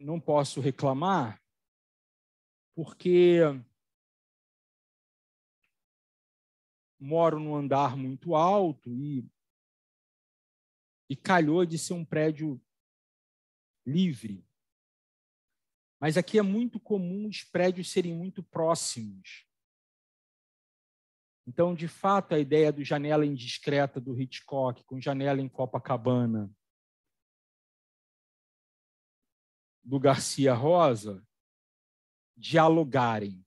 não posso reclamar, porque moro num andar muito alto e, e calhou de ser um prédio livre. Mas aqui é muito comum os prédios serem muito próximos. Então, de fato, a ideia do janela indiscreta do Hitchcock com janela em Copacabana do Garcia Rosa dialogarem.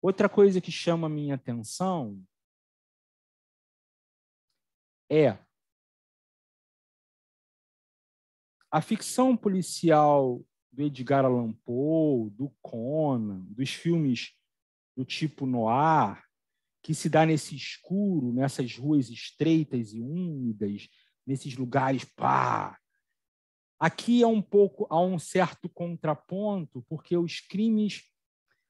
Outra coisa que chama minha atenção é a ficção policial do Edgar Allan Poe, do Conan, dos filmes do tipo noir, que se dá nesse escuro, nessas ruas estreitas e úmidas, nesses lugares pá. Aqui é um pouco há um certo contraponto, porque os crimes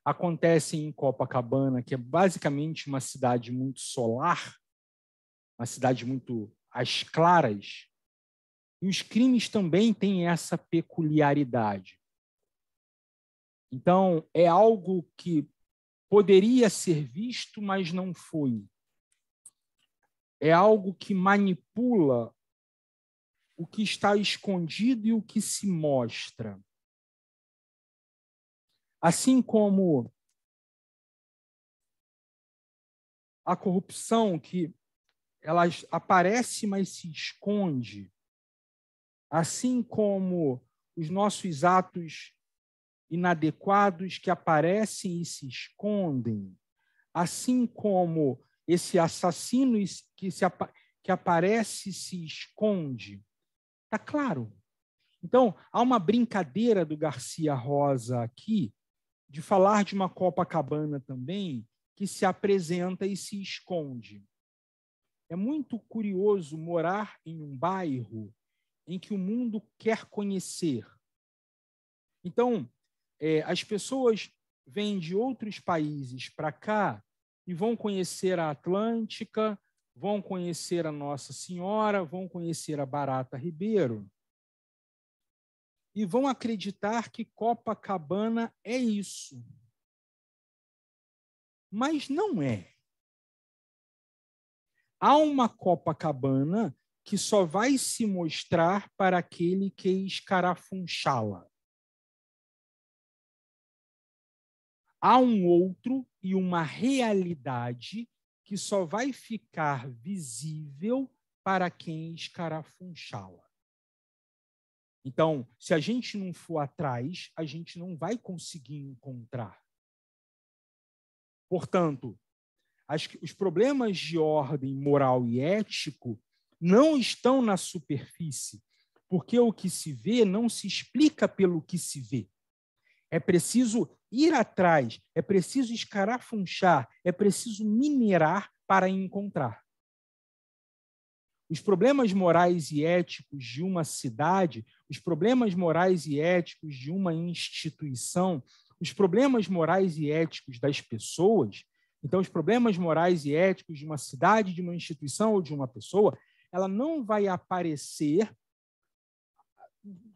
acontecem em Copacabana, que é basicamente uma cidade muito solar, uma cidade muito às claras. E os crimes também têm essa peculiaridade. Então, é algo que poderia ser visto, mas não foi. É algo que manipula o que está escondido e o que se mostra. Assim como a corrupção que ela aparece, mas se esconde. Assim como os nossos atos inadequados que aparecem e se escondem, assim como esse assassino que, se, que aparece e se esconde. Está claro. Então, há uma brincadeira do Garcia Rosa aqui de falar de uma Copacabana também que se apresenta e se esconde. É muito curioso morar em um bairro em que o mundo quer conhecer. Então, é, as pessoas vêm de outros países para cá e vão conhecer a Atlântica, vão conhecer a Nossa Senhora, vão conhecer a Barata Ribeiro e vão acreditar que Copacabana é isso. Mas não é. Há uma Copacabana que só vai se mostrar para aquele que escarafunchá-la. Há um outro e uma realidade que só vai ficar visível para quem escarafunchá-la. Então, se a gente não for atrás, a gente não vai conseguir encontrar. Portanto, as, os problemas de ordem moral e ético não estão na superfície, porque o que se vê não se explica pelo que se vê. É preciso ir atrás, é preciso escarafunchar, é preciso minerar para encontrar. Os problemas morais e éticos de uma cidade, os problemas morais e éticos de uma instituição, os problemas morais e éticos das pessoas então, os problemas morais e éticos de uma cidade, de uma instituição ou de uma pessoa, ela não vai aparecer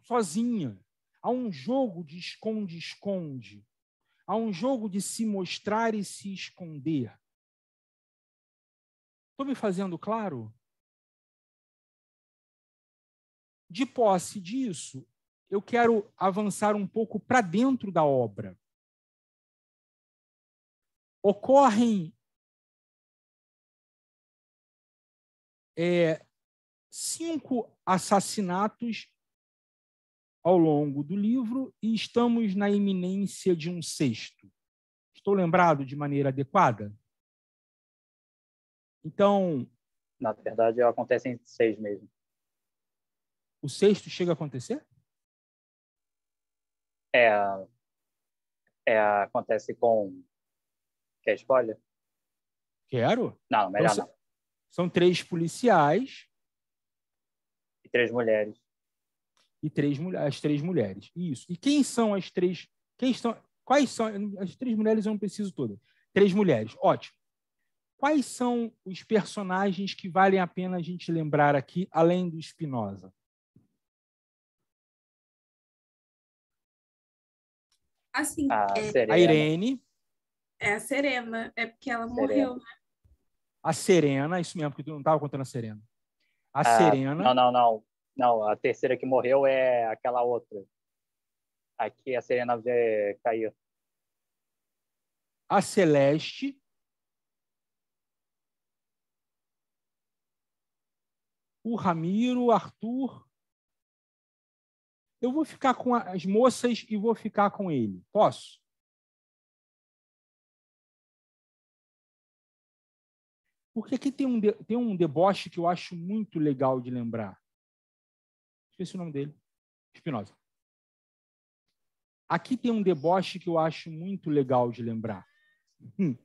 sozinha. Há um jogo de esconde-esconde. Há um jogo de se mostrar e se esconder. Estou me fazendo claro? De posse disso, eu quero avançar um pouco para dentro da obra ocorrem é, cinco assassinatos ao longo do livro e estamos na iminência de um sexto. Estou lembrado de maneira adequada? Então. Na verdade, acontece em seis mesmo. O sexto chega a acontecer? É, é acontece com Quer spoiler? Quero. Não, então melhor então, não. São três policiais. E três mulheres. E três as três mulheres. Isso. E quem são as três? Quem são Quais são as três mulheres? Eu não preciso todas. Três mulheres. Ótimo. Quais são os personagens que valem a pena a gente lembrar aqui, além do Espinosa? Assim, ah, é... a Irene. É a Serena, é porque ela Serena. morreu, né? A Serena, isso mesmo, porque tu não estava contando a Serena. A ah, Serena. Não, não, não. Não, a terceira que morreu é aquela outra. Aqui a Serena vê, caiu. A Celeste. O Ramiro, o Arthur. Eu vou ficar com as moças e vou ficar com ele. Posso? Porque aqui tem um, de, tem um deboche que eu acho muito legal de lembrar. Esqueci o nome dele. Spinoza. Aqui tem um deboche que eu acho muito legal de lembrar. Hum.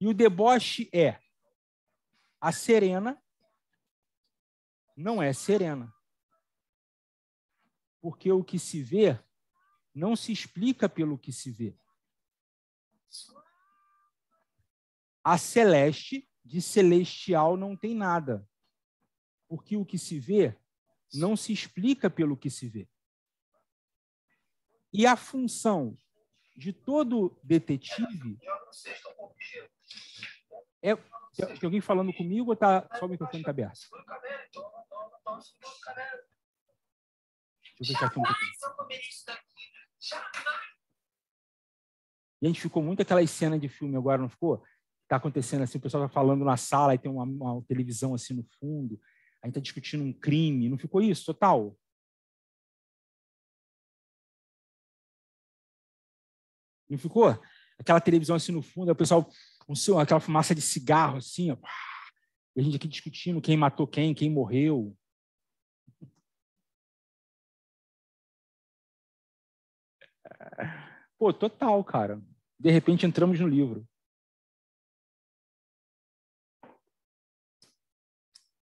E o deboche é a Serena não é serena. Porque o que se vê não se explica pelo que se vê. A celeste, de celestial, não tem nada. Porque o que se vê não se explica pelo que se vê. E a função de todo detetive é tem alguém falando comigo ou tá só o microfone de tá cabeça? Deixa eu tá aqui E a gente ficou muito aquelas cenas de filme agora, não ficou? está acontecendo assim, o pessoal está falando na sala e tem uma, uma, televisão assim no fundo, a gente está discutindo um crime, não ficou isso total? Não ficou? Aquela televisão assim no fundo, o pessoal, um, seu, aquela fumaça de cigarro assim, ó, e a gente aqui discutindo quem matou quem, quem morreu. (laughs) É, pô, total, cara. De repente entramos no livro.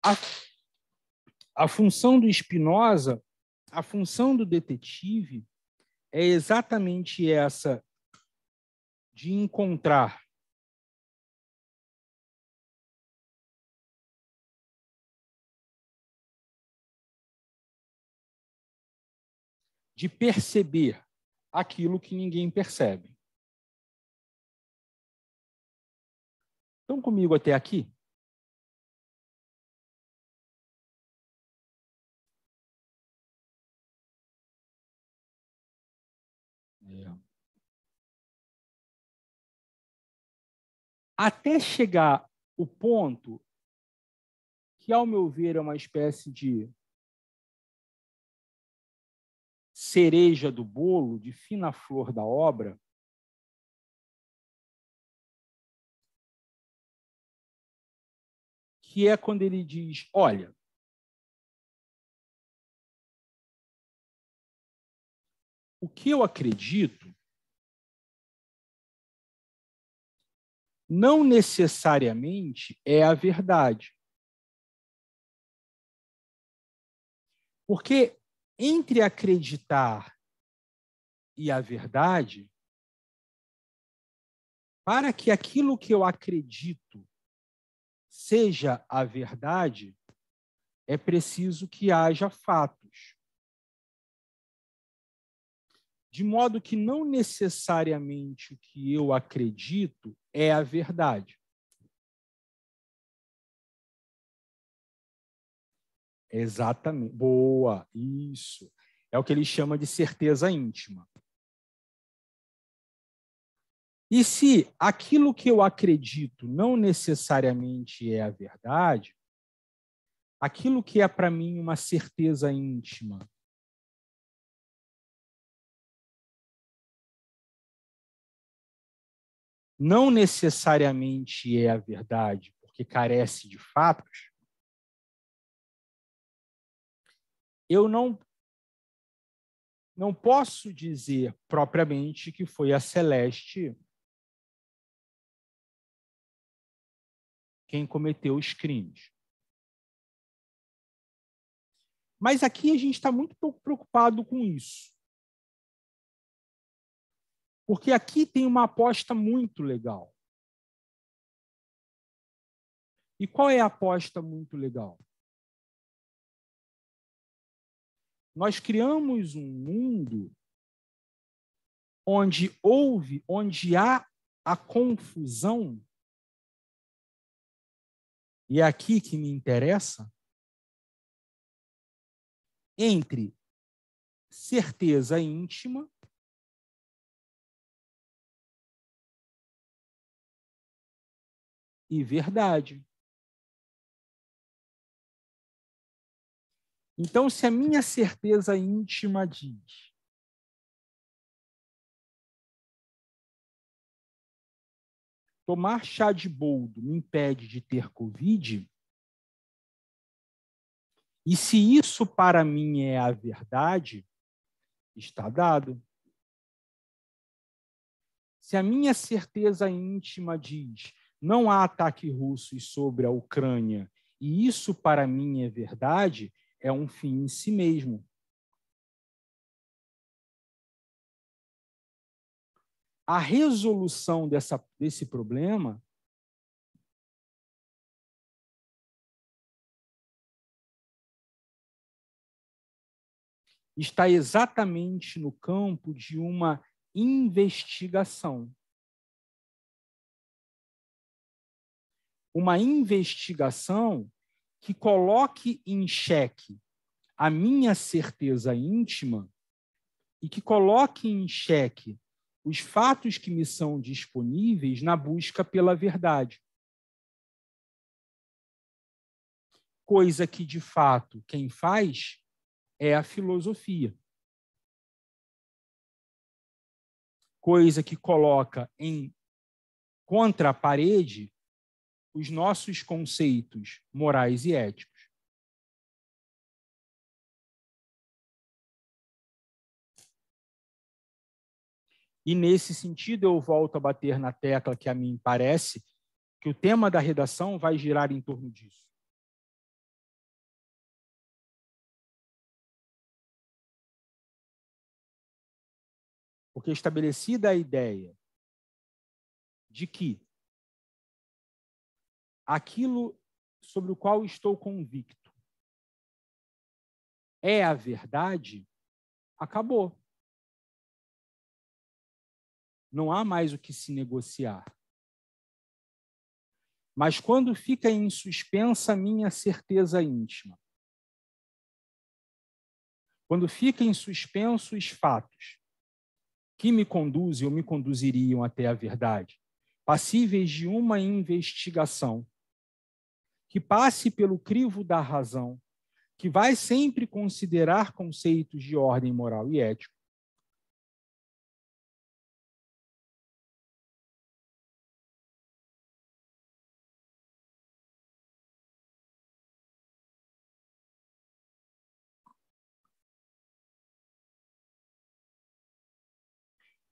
a, a função do Spinoza, a função do detetive é exatamente essa de encontrar de perceber aquilo que ninguém percebe. Estão comigo até aqui? até chegar o ponto que, ao meu ver, é uma espécie de cereja do bolo, de fina flor da obra, que é quando ele diz: olha, o que eu acredito não necessariamente é a verdade. Porque entre acreditar e a verdade, para que aquilo que eu acredito seja a verdade, é preciso que haja fatos. De modo que não necessariamente o que eu acredito é a verdade. Exatamente. Boa, isso. É o que ele chama de certeza íntima. E se aquilo que eu acredito não necessariamente é a verdade, aquilo que é para mim uma certeza íntima não necessariamente é a verdade, porque carece de fatos, eu não não posso dizer propriamente que foi a Celeste quem cometeu os crimes. Mas aqui a gente está muito pouco preocupado com isso. Porque aqui tem uma aposta muito legal. E qual é a aposta muito legal? Nós criamos um mundo onde houve, onde há a confusão. E é aqui que me interessa entre certeza íntima e verdade. Então, se a minha certeza íntima diz tomar chá de boldo me impede de ter Covid, e se isso para mim é a verdade, está dado. Se a minha certeza íntima diz não há ataque russo sobre a Ucrânia, e isso, para mim, é verdade, é um fim em si mesmo. A resolução dessa, desse problema está exatamente no campo de uma investigação. uma investigação que coloque em xeque a minha certeza íntima e que coloque em xeque os fatos que me são disponíveis na busca pela verdade. Coisa que, de fato, quem faz é a filosofia. Coisa que coloca em contra a parede os nossos conceitos morais e éticos. E nesse sentido, eu volto a bater na tecla que a mim parece que o tema da redação vai girar em torno disso. Porque estabelecida a ideia de que aquilo sobre o qual estou convicto é a verdade, acabou. Não há mais o que se negociar. Mas quando fica em suspensa a minha certeza íntima, quando fica em suspenso os fatos que me conduzem ou me conduziriam até a verdade, passíveis de uma investigação que passe pelo crivo da razão, que vai sempre considerar conceitos de ordem moral e ético.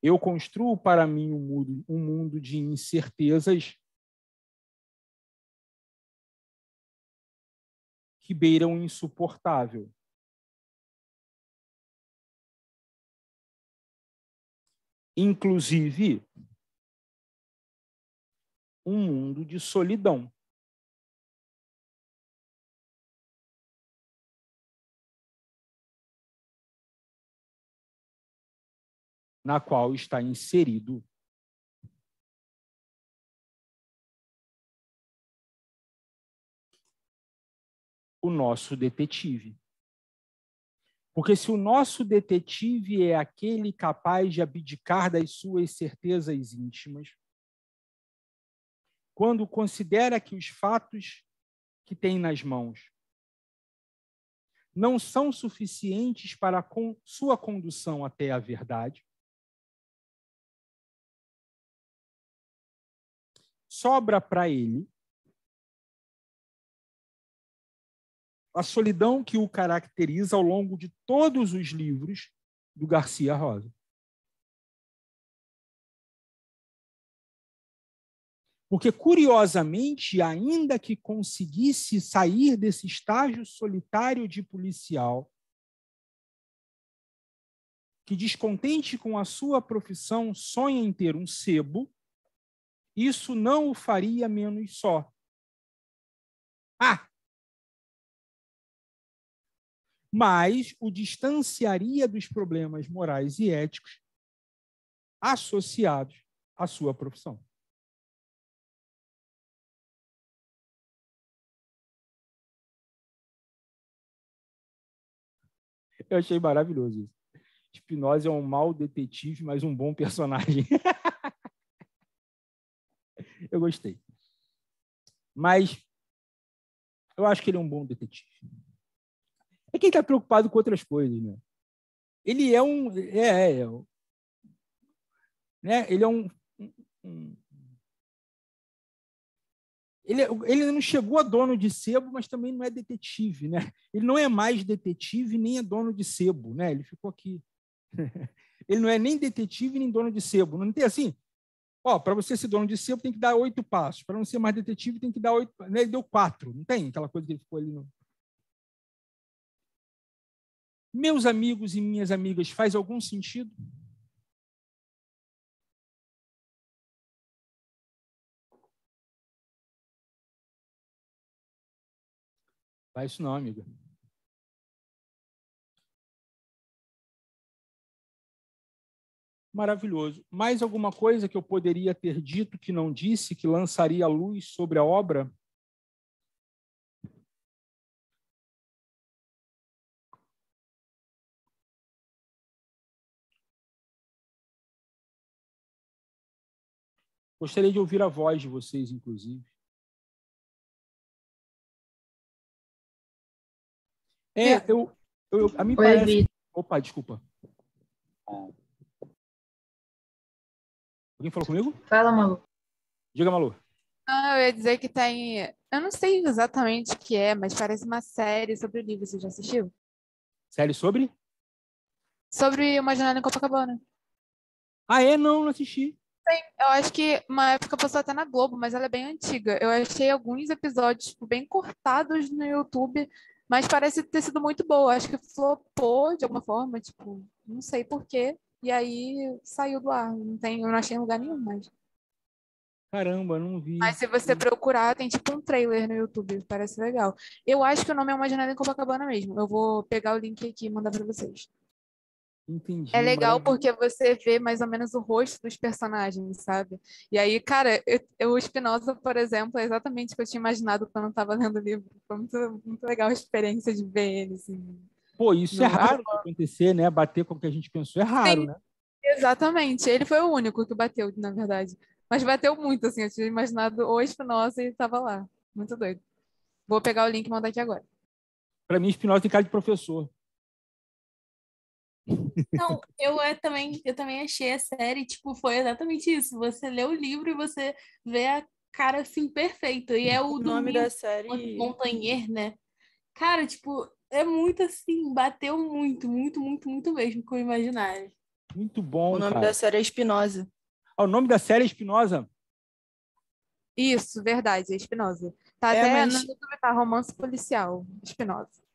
Eu construo para mim um mundo, um mundo de incertezas que beiram o insuportável. Inclusive, um mundo de solidão. Na qual está inserido o nosso detetive. Porque se o nosso detetive é aquele capaz de abdicar das suas certezas íntimas, quando considera que os fatos que tem nas mãos não são suficientes para com sua condução até a verdade, sobra para ele a solidão que o caracteriza ao longo de todos os livros do Garcia Rosa. Porque, curiosamente, ainda que conseguisse sair desse estágio solitário de policial, que descontente com a sua profissão sonha em ter um sebo, isso não o faria menos só. Ah, mas o distanciaria dos problemas morais e éticos associados à sua profissão. Eu achei maravilhoso isso. Spinoza é um mau detetive, mas um bom personagem. (laughs) eu gostei. Mas eu acho que ele é um bom detetive. É quem está preocupado com outras coisas, né? Ele é um, é, é, é né? Ele é um, um, um ele, é, ele, não chegou a dono de sebo, mas também não é detetive, né? Ele não é mais detetive nem é dono de sebo, né? Ele ficou aqui. (laughs) ele não é nem detetive nem dono de sebo. Não tem assim? Ó, para você ser dono de sebo tem que dar oito passos. Para não ser mais detetive tem que dar oito. Né? Ele deu quatro. Não tem aquela coisa que ele ficou ali no meus amigos e minhas amigas, faz algum sentido? Faz isso não, amiga. Maravilhoso. Mais alguma coisa que eu poderia ter dito que não disse, que lançaria luz sobre a obra? Gostaria de ouvir a voz de vocês, inclusive. É, eu, eu, a mim Oi, parece. Vi. Opa, desculpa. Alguém falou comigo? Fala, Malu. Diga, Malu. Ah, eu ia dizer que tem. Eu não sei exatamente o que é, mas parece uma série sobre o livro. Você já assistiu? Série sobre? Sobre uma janela em Copacabana. Ah, é? Não, não assisti tem. Eu acho que uma época passou até na Globo, mas ela é bem antiga. Eu achei alguns episódios tipo, bem cortados no YouTube, mas parece ter sido muito boa. Acho que flopou de alguma forma, tipo, não sei porquê. E aí saiu do ar. Não tem, eu não achei em lugar nenhum mais. Caramba, não vi. Mas se você procurar, tem tipo um trailer no YouTube, parece legal. Eu acho que o nome é Uma Janela em Copacabana mesmo. Eu vou pegar o link aqui e mandar para vocês. Entendi. É, é legal porque você vê mais ou menos o rosto dos personagens, sabe? E aí, cara, eu, eu, o Spinoza, por exemplo, é exatamente o que eu tinha imaginado quando eu estava lendo o livro. Foi muito, muito legal a experiência de ver ele, assim. Pô, isso é raro acontecer, né? Bater com o que a gente pensou é raro, Sim, né? Exatamente. Ele foi o único que bateu, na verdade. Mas bateu muito, assim. Eu tinha imaginado o Spinoza e estava lá. Muito doido. Vou pegar o link e mandar aqui agora. Para mim, Spinoza tem cara de professor. Não, eu é, também, eu também achei a série, tipo, foi exatamente isso. Você lê o livro e você vê a cara assim perfeito. E é (laughs) o, o nome da série Montanher, né? Cara, tipo, é muito assim, bateu muito, muito, muito, muito mesmo com o imaginário. Muito bom. O nome cara. da série é Espinosa. Ah, o nome da série é Espinosa? Isso, verdade, é Espinosa. Tá é, até mas... no YouTube, tá romance policial, Espinosa.